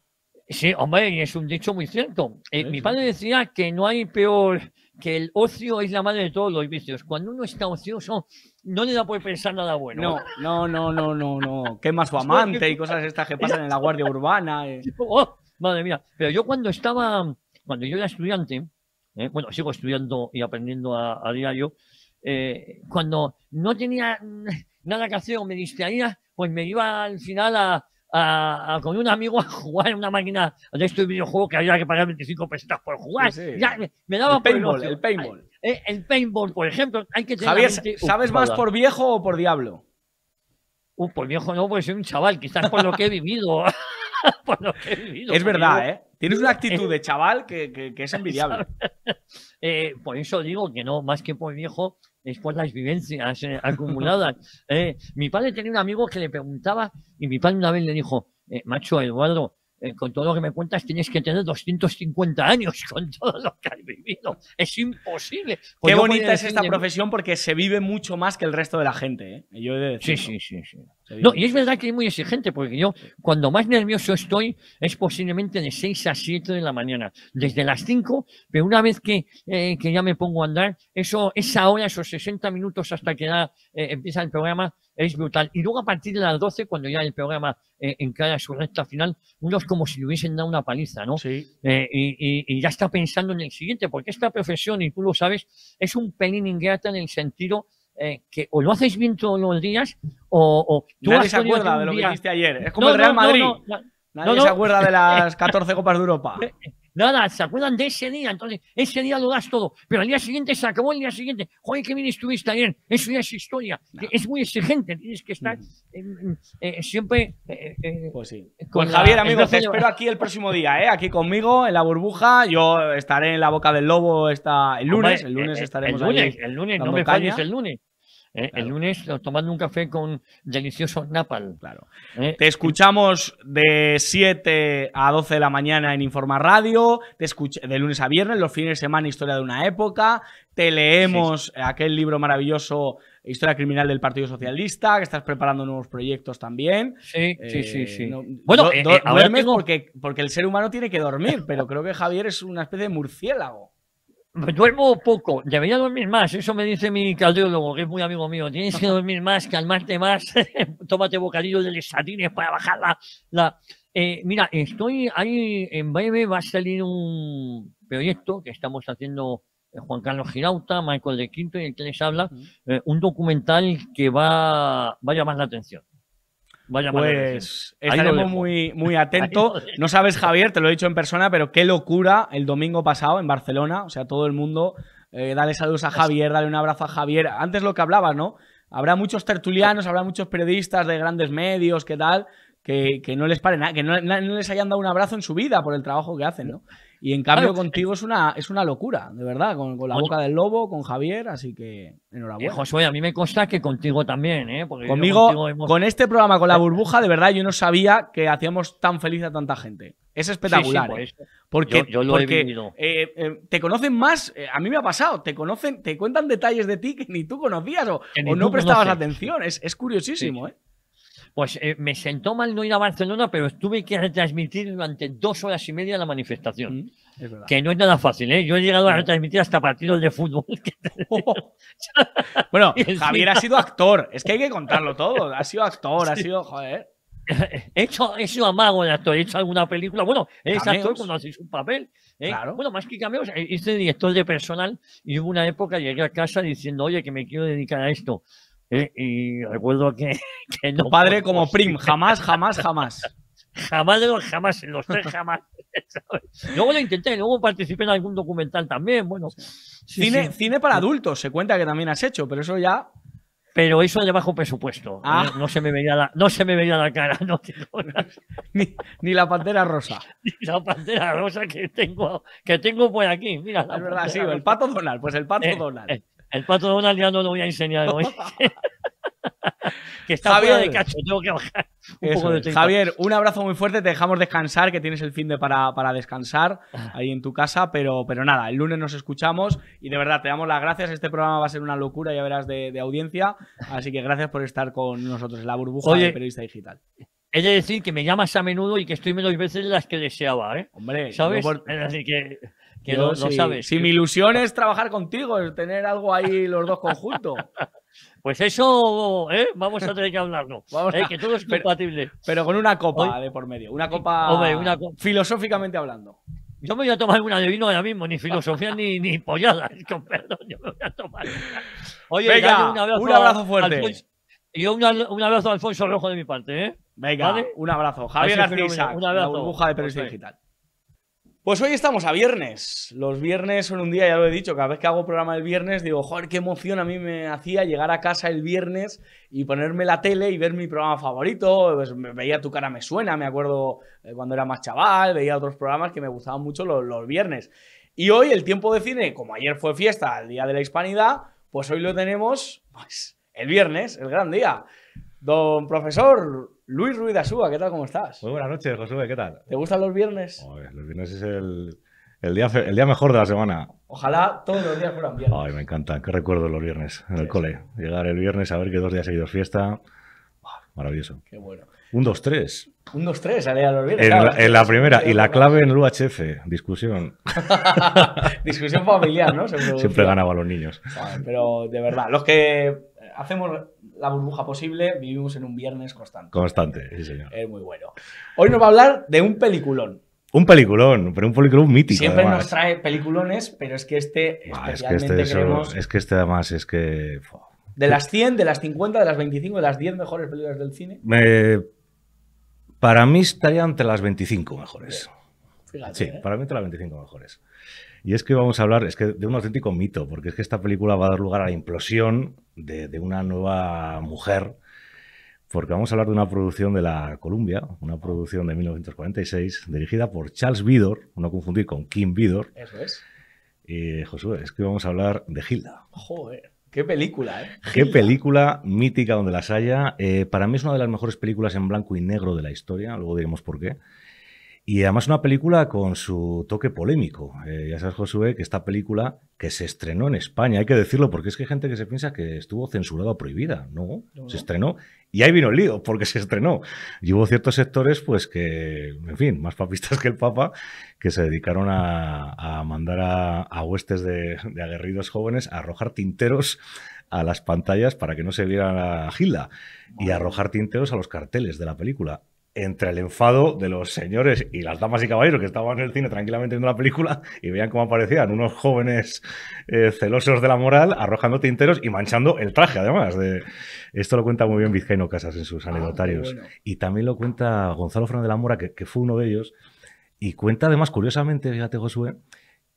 Speaker 2: Sí, hombre, y es un dicho muy cierto. Eh, mi padre decía que no hay peor que el ocio es la madre de todos los vicios. Cuando uno está ocioso, no le da por pensar nada bueno. No, no, no, no, no, qué más su amante y cosas estas que pasan en la guardia urbana. Eh. Oh, madre mía. Pero yo cuando estaba, cuando yo era estudiante, ¿eh? bueno, sigo estudiando y aprendiendo a, diario, eh, cuando no tenía nada que hacer o me distraía, pues me iba al final a, con un amigo a jugar en una máquina de este videojuego que había que pagar 25 pesetas por jugar. me, el paintball, el, paintball. Eh, el, paintball, por ejemplo, ¿sabes más por viejo o por diablo? Uh, por viejo no, pues soy un chaval, quizás por lo que he vivido. por lo que he vivido. Es verdad, ¿eh? Tienes una actitud eh, de chaval que, es envidiable. Eh, por eso digo que no, más que por viejo, es por las vivencias eh, acumuladas. mi padre tenía un amigo que le preguntaba y mi padre una vez le dijo, macho Eduardo, con todo lo que me cuentas tienes que tener 250 años con todo lo que has vivido. Es imposible. Pues Qué bonita es esta profesión porque se vive mucho más que el
Speaker 1: resto de la gente. sí, sí, sí. No,
Speaker 2: y es verdad que es muy exigente, porque yo cuando más nervioso estoy es posiblemente de 6 a 7 de la mañana, desde las 5, pero una vez eh, que, ya me pongo a andar, eso, esa hora, esos 60 minutos hasta que eh, empieza el programa, es brutal. Y luego a partir de las 12, cuando ya el programa eh, encara su recta final, uno es como si le hubiesen dado una paliza, ¿no? y, y, ya está pensando en el siguiente, porque esta profesión, y tú lo sabes, es un pelín ingrata en el sentido eh, que o lo hacéis bien todos los días o, tú Nadie se acuerda de lo que hiciste ayer. Es como el Real Madrid. Nadie se acuerda de las 14 Copas de Europa. Eh, nada, se acuerdan de ese día, entonces ese día lo das todo, pero al día siguiente se acabó el día siguiente. Joder, qué bien estuviste ayer, eso ya es historia, es muy exigente, tienes que estar mm. eh, siempre. pues sí. Pues, con Javier, amigos amigo, te espero
Speaker 1: aquí el próximo día, aquí conmigo, en la burbuja. Yo estaré en la boca del lobo esta, el lunes, el lunes estaremos el lunes, El lunes, no me falles el
Speaker 2: lunes. ¿eh? El lunes tomando un café con delicioso Napal. Claro.
Speaker 1: ¿eh? Te escuchamos de 7 a 12 de la mañana en Informa Radio, te de lunes a viernes, los fines de semana Historia de una época, te leemos aquel libro maravilloso Historia Criminal del Partido Socialista, que estás preparando nuevos proyectos también. Sí, sí, sí, eh, bueno, duermes porque, porque el ser humano
Speaker 2: tiene que dormir, pero creo que Javier es una especie de murciélago duermo poco, debería dormir más, eso me dice mi cardiólogo, que es muy amigo mío, tienes que dormir más, calmarte más, tómate bocadillo de lesatines para bajar la... la... Eh, mira, estoy ahí, en breve va a salir un proyecto que estamos haciendo eh, Juan Carlos Girauta, Michael de Quinto y el que les habla, eh, un documental que va, va a llamar la atención. Vaya pues estaremos
Speaker 1: muy, muy atentos.
Speaker 2: No sabes, Javier,
Speaker 1: te lo he dicho en persona, pero qué locura el domingo pasado en Barcelona. O sea, todo el mundo, eh, dale saludos a Javier, dale un abrazo a Javier. Antes lo que hablabas, ¿no? Habrá muchos tertulianos, habrá muchos periodistas de grandes medios, qué tal, que, no les pare nada, que no, les hayan dado un abrazo en su vida por el trabajo que hacen, ¿no? Y en cambio pues, contigo eh, es una, es una locura, de verdad, con, la boca del lobo, con Javier, así que eh,
Speaker 2: enhorabuena. Eh, Josué, a mí me consta que contigo también, ¿eh? Porque Conmigo, con
Speaker 1: este programa, con la eh, burbuja, de verdad yo no sabía que hacíamos tan feliz a tanta gente. Es espectacular. Porque, yo, porque te conocen más, a mí me ha pasado, te conocen, te cuentan detalles de ti que ni tú conocías o, no prestabas atención. Es, curiosísimo, ¿eh?
Speaker 2: pues eh, me sentó mal no ir a Barcelona, pero tuve que retransmitir durante dos horas y media la manifestación. Mm, que no es nada fácil, ¿eh? Yo he llegado a retransmitir hasta partidos de fútbol. bueno, Javier ha sido actor. Es que hay que contarlo todo. Ha sido actor, ha sido... Joder. He hecho, sido amago de actor, he hecho alguna película. Bueno, es actor cuando haces un papel. ¿eh? Bueno, más que cameos, eh, hice director de personal y hubo una época llegué a casa diciendo, oye, que me quiero dedicar a esto. ¿eh? Y, recuerdo que, que no. Padre como prim, jamás, jamás, jamás. jamás jamás, los tres jamás. Luego lo intenté, luego participé en algún documental también. Bueno, cine, cine
Speaker 1: para adultos, se cuenta que también has hecho, pero eso ya. Pero eso de bajo presupuesto. Ah. No, se
Speaker 2: me veía la, no se me la cara. No Ni, la pantera rosa. ni la pantera rosa que tengo, que tengo por aquí. Mira, verdad, sí, el pato Donald. Pues el pato eh, Donald. Eh, el pato Donald ya no lo voy a enseñar hoy. que está Javier, de cacho, tengo que bajar.
Speaker 1: Un poco de Javier, un abrazo muy fuerte, te dejamos descansar, que tienes el fin de para, descansar ah. ahí en tu casa, pero, pero nada, el lunes nos escuchamos y de verdad te damos las gracias, este programa va a ser una locura, ya verás, de, de audiencia, así que gracias por estar con nosotros en la burbuja de periodista digital.
Speaker 2: He de decir que me llamas a menudo y que estoy menos veces las que deseaba, ¿eh? Hombre, ¿sabes? que si, sabes. Si mi
Speaker 1: ilusión es trabajar contigo, tener algo ahí los dos conjuntos. Pues eso, ¿eh? vamos a tener que hablarlo.
Speaker 2: ¿eh? Que todo es compatible. Pero, con una copa de por medio.
Speaker 1: Una copa. filosóficamente
Speaker 2: hablando. Yo me voy a tomar una de vino ahora mismo, ni filosofía ni, ni pollada. perdón, yo me voy a tomar. Oye, Venga, un, abrazo, fuerte. y un, abrazo a Alfonso Rojo de mi parte, ¿eh? Venga, un abrazo. Javier García, una, burbuja de periodista digital.
Speaker 1: Pues hoy estamos a viernes. Los viernes son un día, ya lo he dicho, cada vez que hago programa el viernes digo, joder, qué emoción a mí me hacía llegar a casa el viernes y ponerme la tele y ver mi programa favorito. Pues veía Tu cara me suena, me acuerdo eh, cuando era más chaval, veía otros programas que me gustaban mucho los, viernes. Y hoy el tiempo de cine, como ayer fue fiesta, el Día de la Hispanidad, pues hoy lo tenemos pues, el viernes, el gran día. Don profesor, Luis Ruiz Asúa, ¿qué tal? ¿Cómo estás? Muy buenas noches, Josué, ¿qué tal? ¿Te gustan los viernes?
Speaker 3: los viernes es el, día, mejor de la semana.
Speaker 1: Ojalá todos los días fueran viernes. Ay, me
Speaker 3: encanta, qué recuerdo los viernes en el cole. Llegar el viernes a ver que dos días seguidos fiesta. Maravilloso. Qué bueno. Un 2-3.
Speaker 1: Un 2-3, a los viernes. En, la, primera, y la
Speaker 3: clave en el UHF, discusión.
Speaker 1: discusión familiar, ¿no? Siempre ganaba a los niños. pero de verdad, los que hacemos la burbuja posible, vivimos en un viernes constante. Constante, sí, señor. Es muy bueno. Hoy nos va a hablar de un peliculón.
Speaker 3: Un peliculón, pero un peliculón mítico. Siempre nos
Speaker 1: trae peliculones, pero es que este especialmente es que este,
Speaker 3: Es que este además es que...
Speaker 1: De las 100, de las 50, de las 25, de las 10 mejores películas del cine.
Speaker 3: Para mí estaría entre las 25 mejores. sí, ¿eh? para mí entre las 25 mejores. Y es que vamos a hablar es que de un auténtico mito, porque es que esta película va a dar lugar a la implosión de, una nueva mujer, porque vamos a hablar de una producción de la Columbia, una producción de 1946, dirigida por Charles Vidor, no confundir con Kim Vidor. Eso es. Y Josué, es que vamos a hablar de
Speaker 1: Gilda. Joder. Qué película, ¿eh? Qué
Speaker 3: película mítica donde las haya. Eh, para mí es una de las mejores películas en blanco y negro de la historia, luego diremos por qué. Y además una película con su toque polémico. Eh, ya sabes, Josué, que esta película que se estrenó en España, hay que decirlo, porque es que hay gente que se piensa que estuvo censurada o prohibida. No, se estrenó. Y ahí vino el lío, porque se estrenó. Y hubo ciertos sectores, pues que, en fin, más papistas que el Papa, que se dedicaron a, mandar a, huestes de, aguerridos jóvenes a arrojar tinteros a las pantallas para que no se viera a gila y arrojar tinteros a los carteles de la película entre el enfado de los señores y las damas y caballeros que estaban en el cine tranquilamente viendo la película y veían cómo aparecían unos jóvenes eh, celosos de la moral arrojando tinteros y manchando el traje, además. Esto lo cuenta muy bien Vizcaíno Casas en sus ah, anecdotarios. Y también lo cuenta Gonzalo Fernández de la Mora, que, fue uno de ellos. Y cuenta además, curiosamente, fíjate Josué,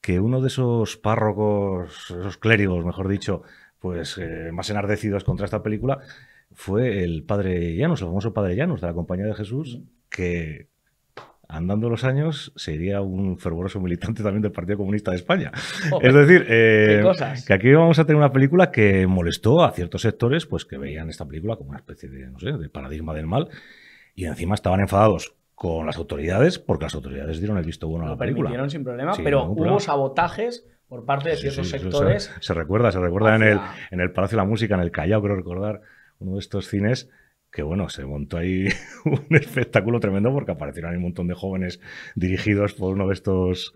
Speaker 3: que uno de esos párrocos, esos clérigos, mejor dicho, pues eh, más enardecidos contra esta película, fue el padre Llanos, el famoso padre Llanos de la Compañía de Jesús, que andando los años sería un fervoroso militante también del Partido Comunista de España. es decir, eh, que aquí vamos a tener una película que molestó a ciertos sectores pues que veían esta película como una especie de, no sé, de paradigma del mal y encima estaban enfadados con las autoridades porque las autoridades dieron el visto bueno a la película. Lo permitieron sin problema, pero hubo
Speaker 1: sabotajes por parte de ciertos sectores.
Speaker 3: Se, recuerda, se recuerda en, el, en el Palacio de la Música, en el Callao, creo recordar, uno de estos cines que bueno, se montó ahí un espectáculo tremendo porque aparecieron ahí un montón de jóvenes dirigidos por uno de estos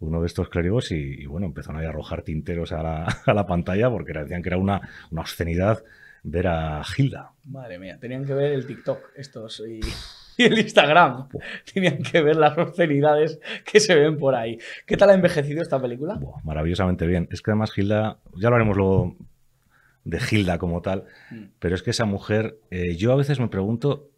Speaker 3: uno de estos clérigos y, bueno, empezaron ahí a arrojar tinteros a la, pantalla porque decían que era una, una obscenidad ver a Gilda.
Speaker 1: Madre mía, tenían que ver el TikTok estos y, el Instagram. Tenían que ver las obscenidades que se ven por ahí. ¿Qué tal ha envejecido esta película?
Speaker 3: maravillosamente bien. Es que además Gilda, ya lo haremos luego de Gilda como tal, mm. pero es que esa mujer, eh, yo a veces me pregunto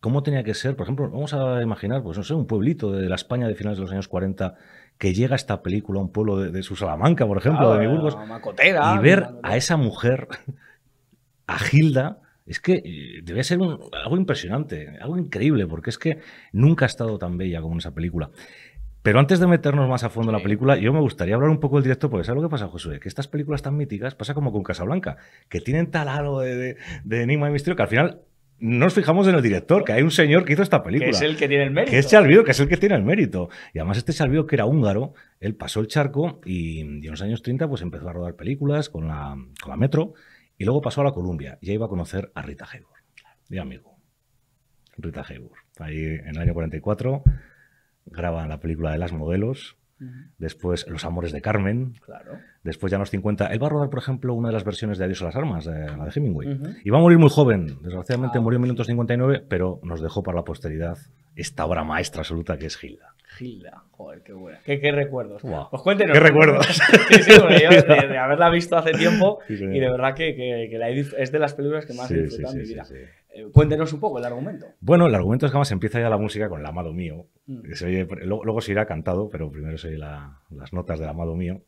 Speaker 3: cómo tenía que ser, por ejemplo, vamos a imaginar, pues no sé, un pueblito de la España de finales de los años 40 que llega esta película a un pueblo de, su Salamanca, por ejemplo, ah, de mi Burgos,
Speaker 1: y ver
Speaker 3: a esa mujer, a Gilda, es que eh, debe ser algo impresionante, algo increíble, porque es que nunca ha estado tan bella como en esa película. Pero antes de meternos más a fondo en la película, yo me gustaría hablar un poco del director, porque ¿sabes lo que pasa, Josué? Que estas películas tan míticas pasa como con Casablanca, que tienen tal algo de, de, enigma y misterio que al final nos fijamos en el director, que hay un señor que hizo esta película. Que es el que tiene el mérito. Que es Chalvido, que es el que tiene el mérito. Y además este Chalvido, que era húngaro, él pasó el charco y, en los años 30 pues empezó a rodar películas con la, con la Metro y luego pasó a la Columbia. y ahí iba a conocer a Rita Hayworth, mi amigo. Rita Hayworth. Ahí en el año 44 graba la película de las modelos, después Los Amores de Carmen, después ya en los 50. Él va a rodar, por ejemplo, una de las versiones de Adiós a las Armas, de, eh, la de Hemingway. Y va a morir muy joven, desgraciadamente ah, murió en 1959, pero nos dejó para la posteridad esta obra maestra absoluta que es Gilda.
Speaker 1: Gilda, joder, qué buena. Qué, recuerdos. Pues cuéntenos. ¿Qué recuerdos? sí, sí, yo de, haberla visto hace tiempo y de verdad que, es de las películas que más he disfrutado en mi vida. Eh, cuéntenos un poco el argumento.
Speaker 3: Bueno, el argumento es que además empieza ya la música con el amado mío. Mm. luego, se irá cantado, pero primero se oye las notas del amado mío.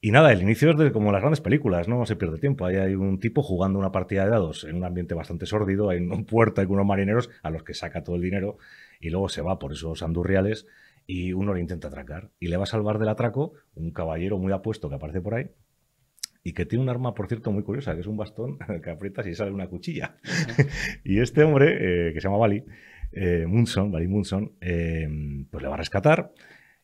Speaker 3: Y nada, el inicio es de, como las grandes películas, ¿no? no se pierde tiempo. Ahí hay un tipo jugando una partida de dados en un ambiente bastante sórdido, hay un puerto, hay unos marineros a los que saca todo el dinero y luego se va por esos andurriales y uno le intenta atracar. Y le va a salvar del atraco un caballero muy apuesto que aparece por ahí, y que tiene un arma, por cierto, muy curiosa, que es un bastón que aprietas y sale una cuchilla. y este hombre, eh, que se llama Bali, eh, Munson, Bali Munson, eh, pues le va a rescatar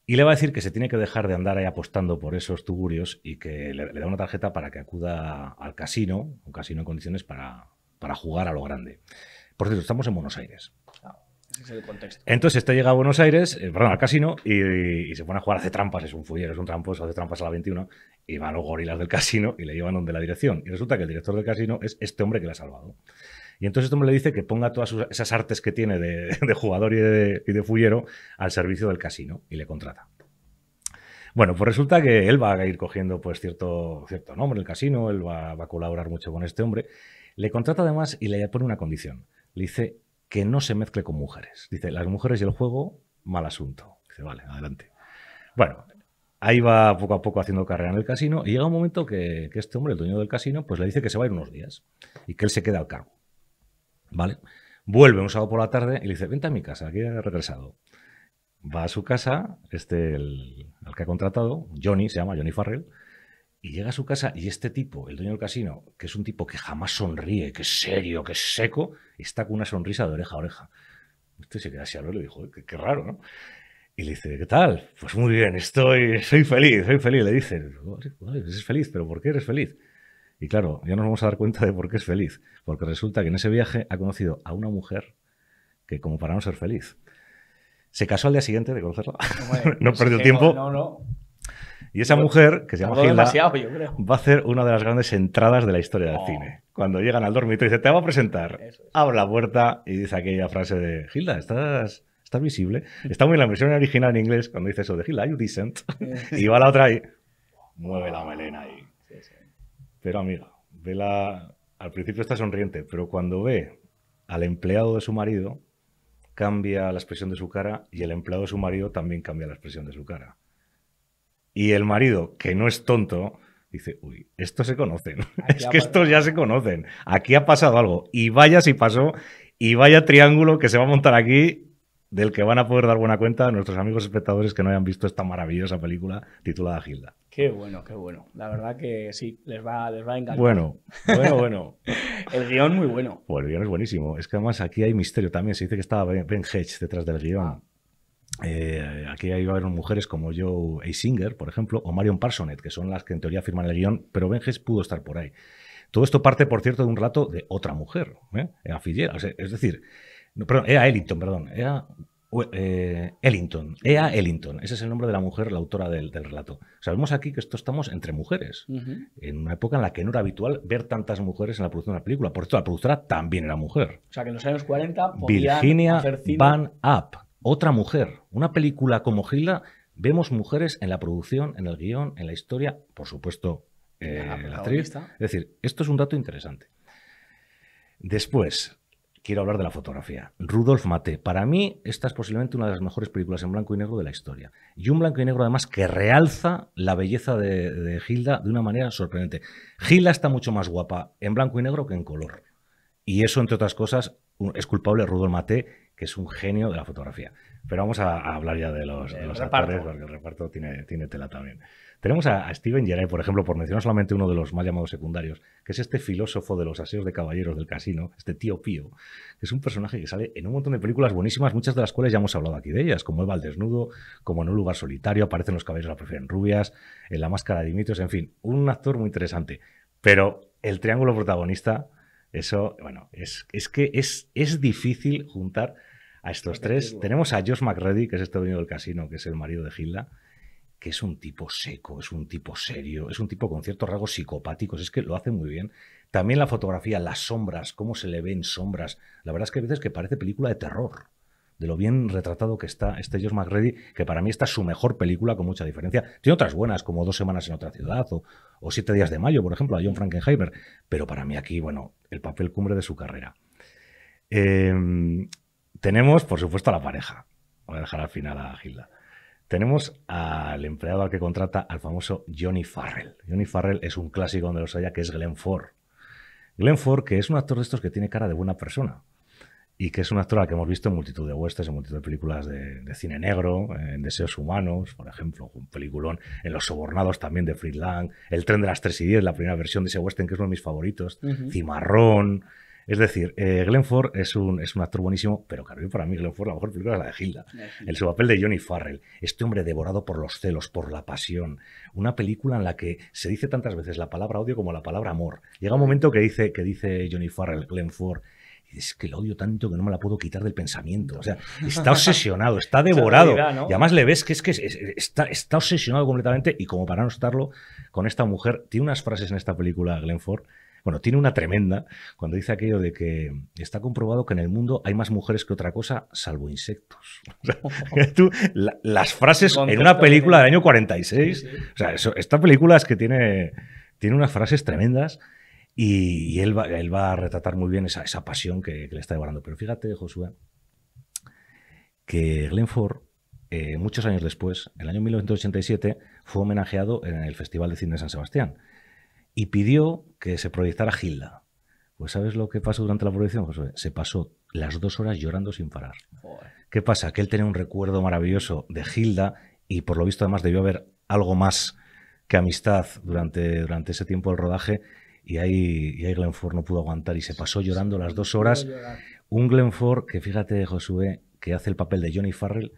Speaker 3: y le va a decir que se tiene que dejar de andar ahí apostando por esos tugurios y que le, da una tarjeta para que acuda al casino, un casino en condiciones para, para jugar a lo grande. Por cierto, estamos en Buenos Aires. Entonces, este llega a Buenos Aires, eh, perdón, al casino, y, se pone a jugar, hace trampas, es un fullero, es un tramposo, hace trampas a la 21, y van los gorilas del casino y le llevan donde la dirección. Y resulta que el director del casino es este hombre que le ha salvado. Y entonces este hombre le dice que ponga todas esas artes que tiene de, jugador y de, fullero al servicio del casino, y le contrata. Bueno, pues resulta que él va a ir cogiendo pues cierto, cierto nombre en el casino, él va, va, a colaborar mucho con este hombre. Le contrata además y le pone una condición. Le dice, que no se mezcle con mujeres. Dice, las mujeres y el juego, mal asunto. Dice, vale, adelante. Bueno, ahí va poco a poco haciendo carrera en el casino y llega un momento que, este hombre, el dueño del casino, pues le dice que se va a ir unos días y que él se queda al cargo. ¿Vale? Vuelve un sábado por la tarde y le dice, vente a mi casa, aquí he regresado. Va a su casa, este, el, que ha contratado, Johnny, se llama Johnny Farrell, y llega a su casa y este tipo, el dueño del casino, que es un tipo que jamás sonríe, que es serio, que es seco, está con una sonrisa de oreja a oreja. Este se queda así a y le dijo, qué, raro, ¿no? Y le dice, ¿qué tal? Pues muy bien, estoy, soy feliz, soy feliz. Le dice, es eres feliz, pero ¿por qué eres feliz? Y claro, ya nos vamos a dar cuenta de por qué es feliz. Porque resulta que en ese viaje ha conocido a una mujer que, como para no ser feliz, se casó al día siguiente de conocerla. no pues perdió tiempo. No, no. Y esa mujer, que se llama Gilda, va a hacer una de las grandes entradas de la historia del oh. cine. Cuando llegan al dormitorio, y se te va a presentar. Abre la puerta y dice aquella frase de, Gilda, estás... visible. Está muy en la versión original en inglés cuando dice eso de Gilda, you decent. Eh. y va la otra ahí, mueve la melena ahí. Pero amiga, vela. Al principio está sonriente, pero cuando ve al empleado de su marido, cambia la expresión de su cara y el empleado de su marido también cambia la expresión de su cara. Y el marido, que no es tonto, dice, uy, esto se conocen. es que estos ya se conocen. Aquí ha pasado algo. Y vaya si pasó, y vaya triángulo que se va a montar aquí, del que van a poder dar buena cuenta nuestros amigos espectadores que no hayan visto esta maravillosa película titulada Gilda.
Speaker 1: Qué bueno, qué bueno. La verdad que sí, les va, les va a encantar. Bueno, bueno, bueno. el guión
Speaker 3: muy bueno. Pues el guión es buenísimo. Es que además aquí hay misterio también. Se dice que estaba Ben Hedge detrás del guión. Ah. Eh, aquí iba a haber mujeres como Joe Eisinger, por ejemplo, o Marion Parsonet, que son las que en teoría firman el guión, pero Benjes pudo estar por ahí. Todo esto parte, por cierto, de un relato de otra mujer, ¿eh? es decir, perdón, Ea Ellington, perdón, Ea eh, Ellington, Ea Ellington, ese es el nombre de la mujer, la autora del, relato. Sabemos aquí que esto estamos entre mujeres, en una época en la que no era habitual ver tantas mujeres en la producción de una película. Por eso la productora también era mujer.
Speaker 1: O sea, que en los años 40 Virginia Van
Speaker 3: Up, otra mujer. Una película como Gilda, vemos mujeres en la producción, en el guión, en la historia, por supuesto,
Speaker 1: en eh, la, actriz. Es
Speaker 3: decir, esto es un dato interesante. Después, quiero hablar de la fotografía. Rudolf Mate, Para mí, esta es posiblemente una de las mejores películas en blanco y negro de la historia. Y un blanco y negro, además, que realza la belleza de, Gilda de una manera sorprendente. Gilda está mucho más guapa en blanco y negro que en color. Y eso, entre otras cosas, es culpable Rudolf Mate que es un genio de la fotografía. Pero vamos a, hablar ya de
Speaker 1: los, de los porque
Speaker 3: el reparto tiene, tela también. Tenemos a, Steven Gerard, por ejemplo, por mencionar solamente uno de los más llamados secundarios, que es este filósofo de los aseos de caballeros del casino, este tío Pío, que es un personaje que sale en un montón de películas buenísimas, muchas de las cuales ya hemos hablado aquí de ellas, como Eva al desnudo, como En un lugar solitario, aparecen los caballeros la prefieren rubias, en La máscara de Dimitrios, en fin, un actor muy interesante. Pero el triángulo protagonista, eso, bueno, es, que es difícil juntar a estos tres. Tenemos a Josh McReady, que es este dueño del casino, que es el marido de Gilda, que es un tipo seco, es un tipo serio, es un tipo con ciertos rasgos psicopáticos, es que lo hace muy bien. También la fotografía, las sombras, cómo se le ven sombras. La verdad es que a veces que parece película de terror, de lo bien retratado que está este Josh McReady, que para mí está su mejor película con mucha diferencia. Tiene otras buenas, como Dos semanas en otra ciudad o, o Siete días de mayo, por ejemplo, a John Frankenheimer, pero para mí aquí, bueno, el papel cumbre de su carrera. Eh, tenemos, por supuesto, a la pareja. Voy a dejar al final a Gilda. Tenemos al empleado al que contrata al famoso Johnny Farrell. Johnny Farrell es un clásico donde los haya que es Glenn Ford. Glenn Ford, que es un actor de estos que tiene cara de buena persona y que es un actor al que hemos visto en multitud de westerns, en multitud de películas de, cine negro, en Deseos Humanos, por ejemplo, un peliculón, en Los Sobornados también de Friedland. El tren de las tres y 10, la primera versión de ese western que es uno de mis favoritos, Cimarrón, es decir, Glenford eh, Glenn Ford es un, actor buenísimo, pero claro, para mí Glenn Ford la mejor película es la de Hilda. El su papel de Johnny Farrell, este hombre devorado por los celos, por la pasión. Una película en la que se dice tantas veces la palabra odio como la palabra amor. Llega un momento que dice, que dice Johnny Farrell, Glenn Ford, es que lo odio tanto que no me la puedo quitar del pensamiento. O sea, está obsesionado, está devorado. Y además le ves que es que está, está obsesionado completamente y como para no estarlo, con esta mujer, tiene unas frases en esta película, Glenn Ford, bueno, tiene una tremenda cuando dice aquello de que está comprobado que en el mundo hay más mujeres que otra cosa, salvo insectos. las frases en una película del año 46. O sea, esta película es que tiene, tiene unas frases tremendas. Y, él, va, él, va, a retratar muy bien esa, esa pasión que, le está devorando. Pero fíjate, Josué, que Glenn eh, muchos años después, en el año 1987, fue homenajeado en el Festival de Cine de San Sebastián y pidió que se proyectara Gilda. Pues ¿sabes lo que pasó durante la proyección, Josué, pues, Se pasó las dos horas llorando sin parar. ¿Qué pasa? Que él tenía un recuerdo maravilloso de Gilda y por lo visto además debió haber algo más que amistad durante, durante ese tiempo del rodaje y ahí, y Glenford no pudo aguantar y se pasó llorando las dos horas. Un Glenford que fíjate Josué que hace el papel de Johnny Farrell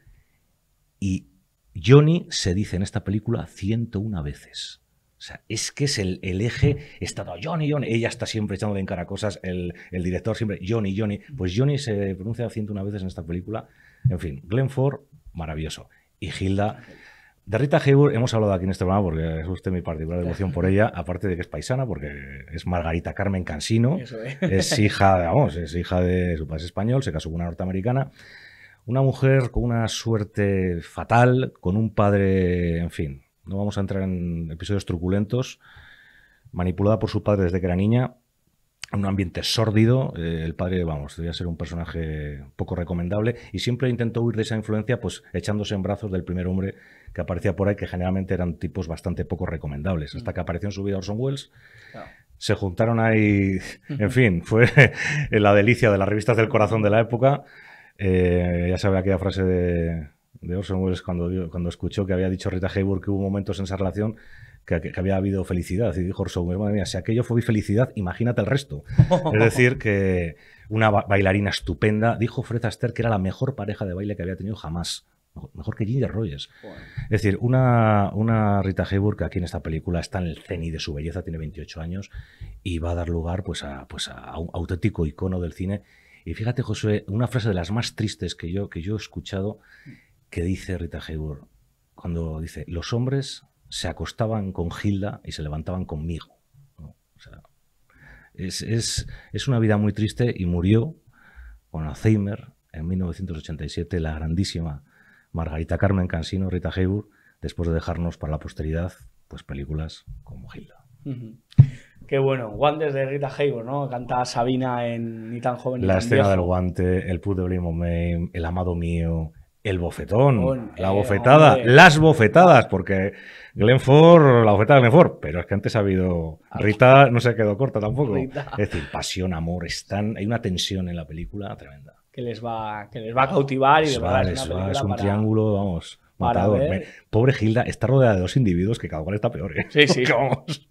Speaker 3: y Johnny se dice en esta película 101 veces. O sea, es que es el, eje, está todo Johnny, Johnny, ella está siempre echando en cara cosas, el, director siempre, Johnny, Johnny. Pues Johnny se pronuncia ciento una veces en esta película. En fin, Glenn Ford, maravilloso. Y Hilda... De Rita Hayworth hemos hablado aquí en este programa porque es usted mi particular devoción por ella, aparte de que es paisana, porque es Margarita Carmen Cansino, es hija, vamos, es hija de su país español, se casó con una norteamericana, una mujer con una suerte fatal, con un padre, en fin, no vamos a entrar en episodios truculentos, manipulada por su padre desde que era niña, en un ambiente sórdido, eh, el padre, vamos, debía ser un personaje poco recomendable y siempre intentó huir de esa influencia, pues echándose en brazos del primer hombre que aparecía por ahí, que generalmente eran tipos bastante poco recomendables, hasta mm. que apareció en su vida Orson Welles. se juntaron ahí, en fin, fue la delicia de las revistas del corazón de la época. Eh, ya sabe aquella frase de de Orson Welles cuando, escuchó que había dicho Rita Hayworth que hubo momentos en esa relación que, había habido felicidad. Y dijo Orson Welles, madre mía, si aquello fue mi felicidad, imagínate el resto. es decir, que una bailarina estupenda, dijo Fred Astaire que era la mejor pareja de baile que había tenido jamás. Mejor que Ginger Rogers. Es decir, una, una Rita Hayworth que aquí en esta película está en el cenit de su belleza, tiene 28 años y va a dar lugar pues, a, pues, a un auténtico icono del cine. Y fíjate, José, una frase de las más tristes que yo, que yo he escuchado que dice Rita Hayworth cuando dice, los hombres se acostaban con Gilda y se levantaban conmigo. es, es, una vida muy triste y murió con Alzheimer en 1987 la grandísima Margarita Carmen Cansino, Rita Hayworth, después de dejarnos para la posteridad pues películas como Gilda.
Speaker 1: Qué bueno, guantes de Rita Hayworth, ¿no? Canta Sabina en Ni tan joven La escena del
Speaker 3: guante, el puto de El amado mío, el bofetón, la bofetada, las bofetadas, porque Glenford, la bofetada de Glenford, pero es que antes ha habido. Rita no se quedó corta tampoco. Es decir, pasión, amor, están. Hay una tensión en la película tremenda.
Speaker 1: Que les va, que les va a cautivar y les va, a es un
Speaker 3: triángulo, vamos. Matador. Pobre Gilda, está rodeada de dos individuos que cada cual está peor. ¿eh? Sí,
Speaker 1: sí. Vamos.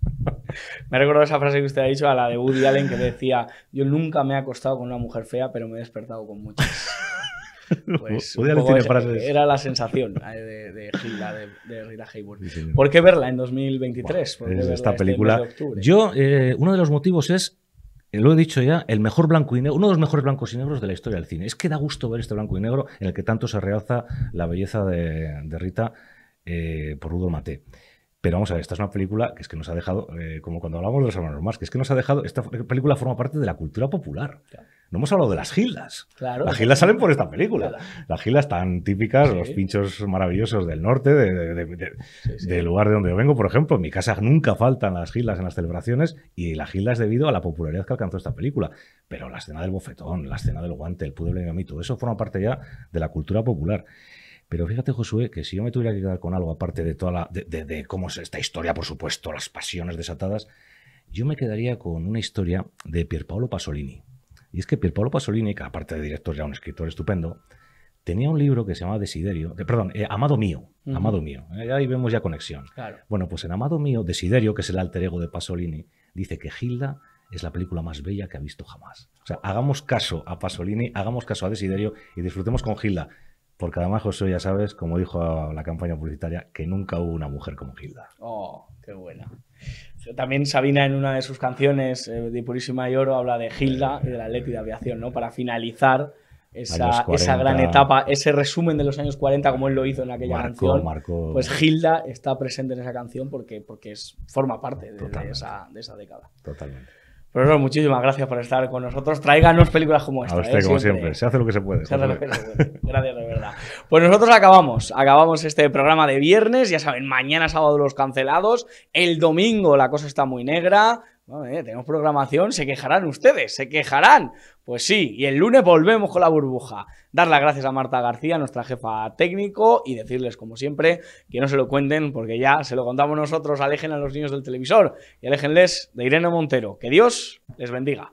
Speaker 1: Me recuerdo esa frase que usted ha dicho a la de Woody Allen que decía: Yo nunca me he acostado con una mujer fea, pero me he despertado con muchas.
Speaker 3: Pues, pues
Speaker 1: era la sensación eh, de, de, Rita Hayworth. ¿Por qué verla en 2023? esta este película.
Speaker 3: Yo, eh, uno de los motivos es eh, lo he dicho ya, el mejor blanco y negro, uno de los mejores blancos y negros de la historia del cine. Es que da gusto ver este blanco y negro en el que tanto se realza la belleza de, Rita por Udo Mate. Pero vamos a ver, esta es una película que es que nos ha dejado, eh, como cuando hablamos de los hermanos más, que es que nos ha dejado, esta película forma parte de la cultura popular. No hemos hablado de las gildas.
Speaker 1: Claro. Las gildas
Speaker 3: salen por esta película. Las gildas tan típicas, los pinchos maravillosos del norte, de, del lugar de donde yo vengo, por ejemplo. En mi casa nunca faltan las gildas en las celebraciones y las gildas debido a la popularidad que alcanzó esta película. Pero la escena del bofetón, la escena del guante, el pude y todo eso forma parte ya de la cultura popular. Pero fíjate, Josué, que si yo me tuviera que quedar con algo, aparte de toda la, de, cómo es esta historia, por supuesto, las pasiones desatadas, yo me quedaría con una historia de Pierpaolo Pasolini. Y es que Pierpaolo Pasolini, que aparte de director ya un escritor estupendo, tenía un libro que se llamaba Desiderio, de, perdón, eh, Amado Mío, Amado Mío, eh, ahí vemos ya conexión. Bueno, pues en Amado Mío, Desiderio, que es el alter ego de Pasolini, dice que Gilda es la película más bella que ha visto jamás. O sea, hagamos caso a Pasolini, hagamos caso a Desiderio y disfrutemos con Gilda, porque además, José, ya sabes, como dijo la campaña publicitaria, que nunca hubo una mujer como Gilda.
Speaker 1: Oh, qué buena. También Sabina en una de sus canciones eh, de Purísima y Oro habla de Gilda y de la Leti de Aviación, ¿no? Para finalizar esa, gran etapa, ese resumen de los años 40 como él lo hizo en aquella canción. Pues Gilda está presente en esa canción porque, porque es, forma parte esa, de esa década. Totalmente. Profesor, muchísimas gracias por estar con nosotros. Tráiganos películas como esta. A usted, ¿eh? como siempre. Se hace lo que se puede. Gracias, de verdad. Pues nosotros acabamos. Acabamos este programa de viernes. Ya saben, mañana sábado los cancelados. El domingo la cosa está muy negra. Eh, tenemos programación, se quejarán ustedes, se quejarán. Pues sí, y el lunes volvemos con la burbuja. Dar las gracias a Marta García, nuestra jefa técnico, y decirles, como siempre, que no se lo cuenten, porque ya se lo contamos nosotros. Alejen a los niños del televisor y aléjenles de Irene Montero. Que Dios les bendiga.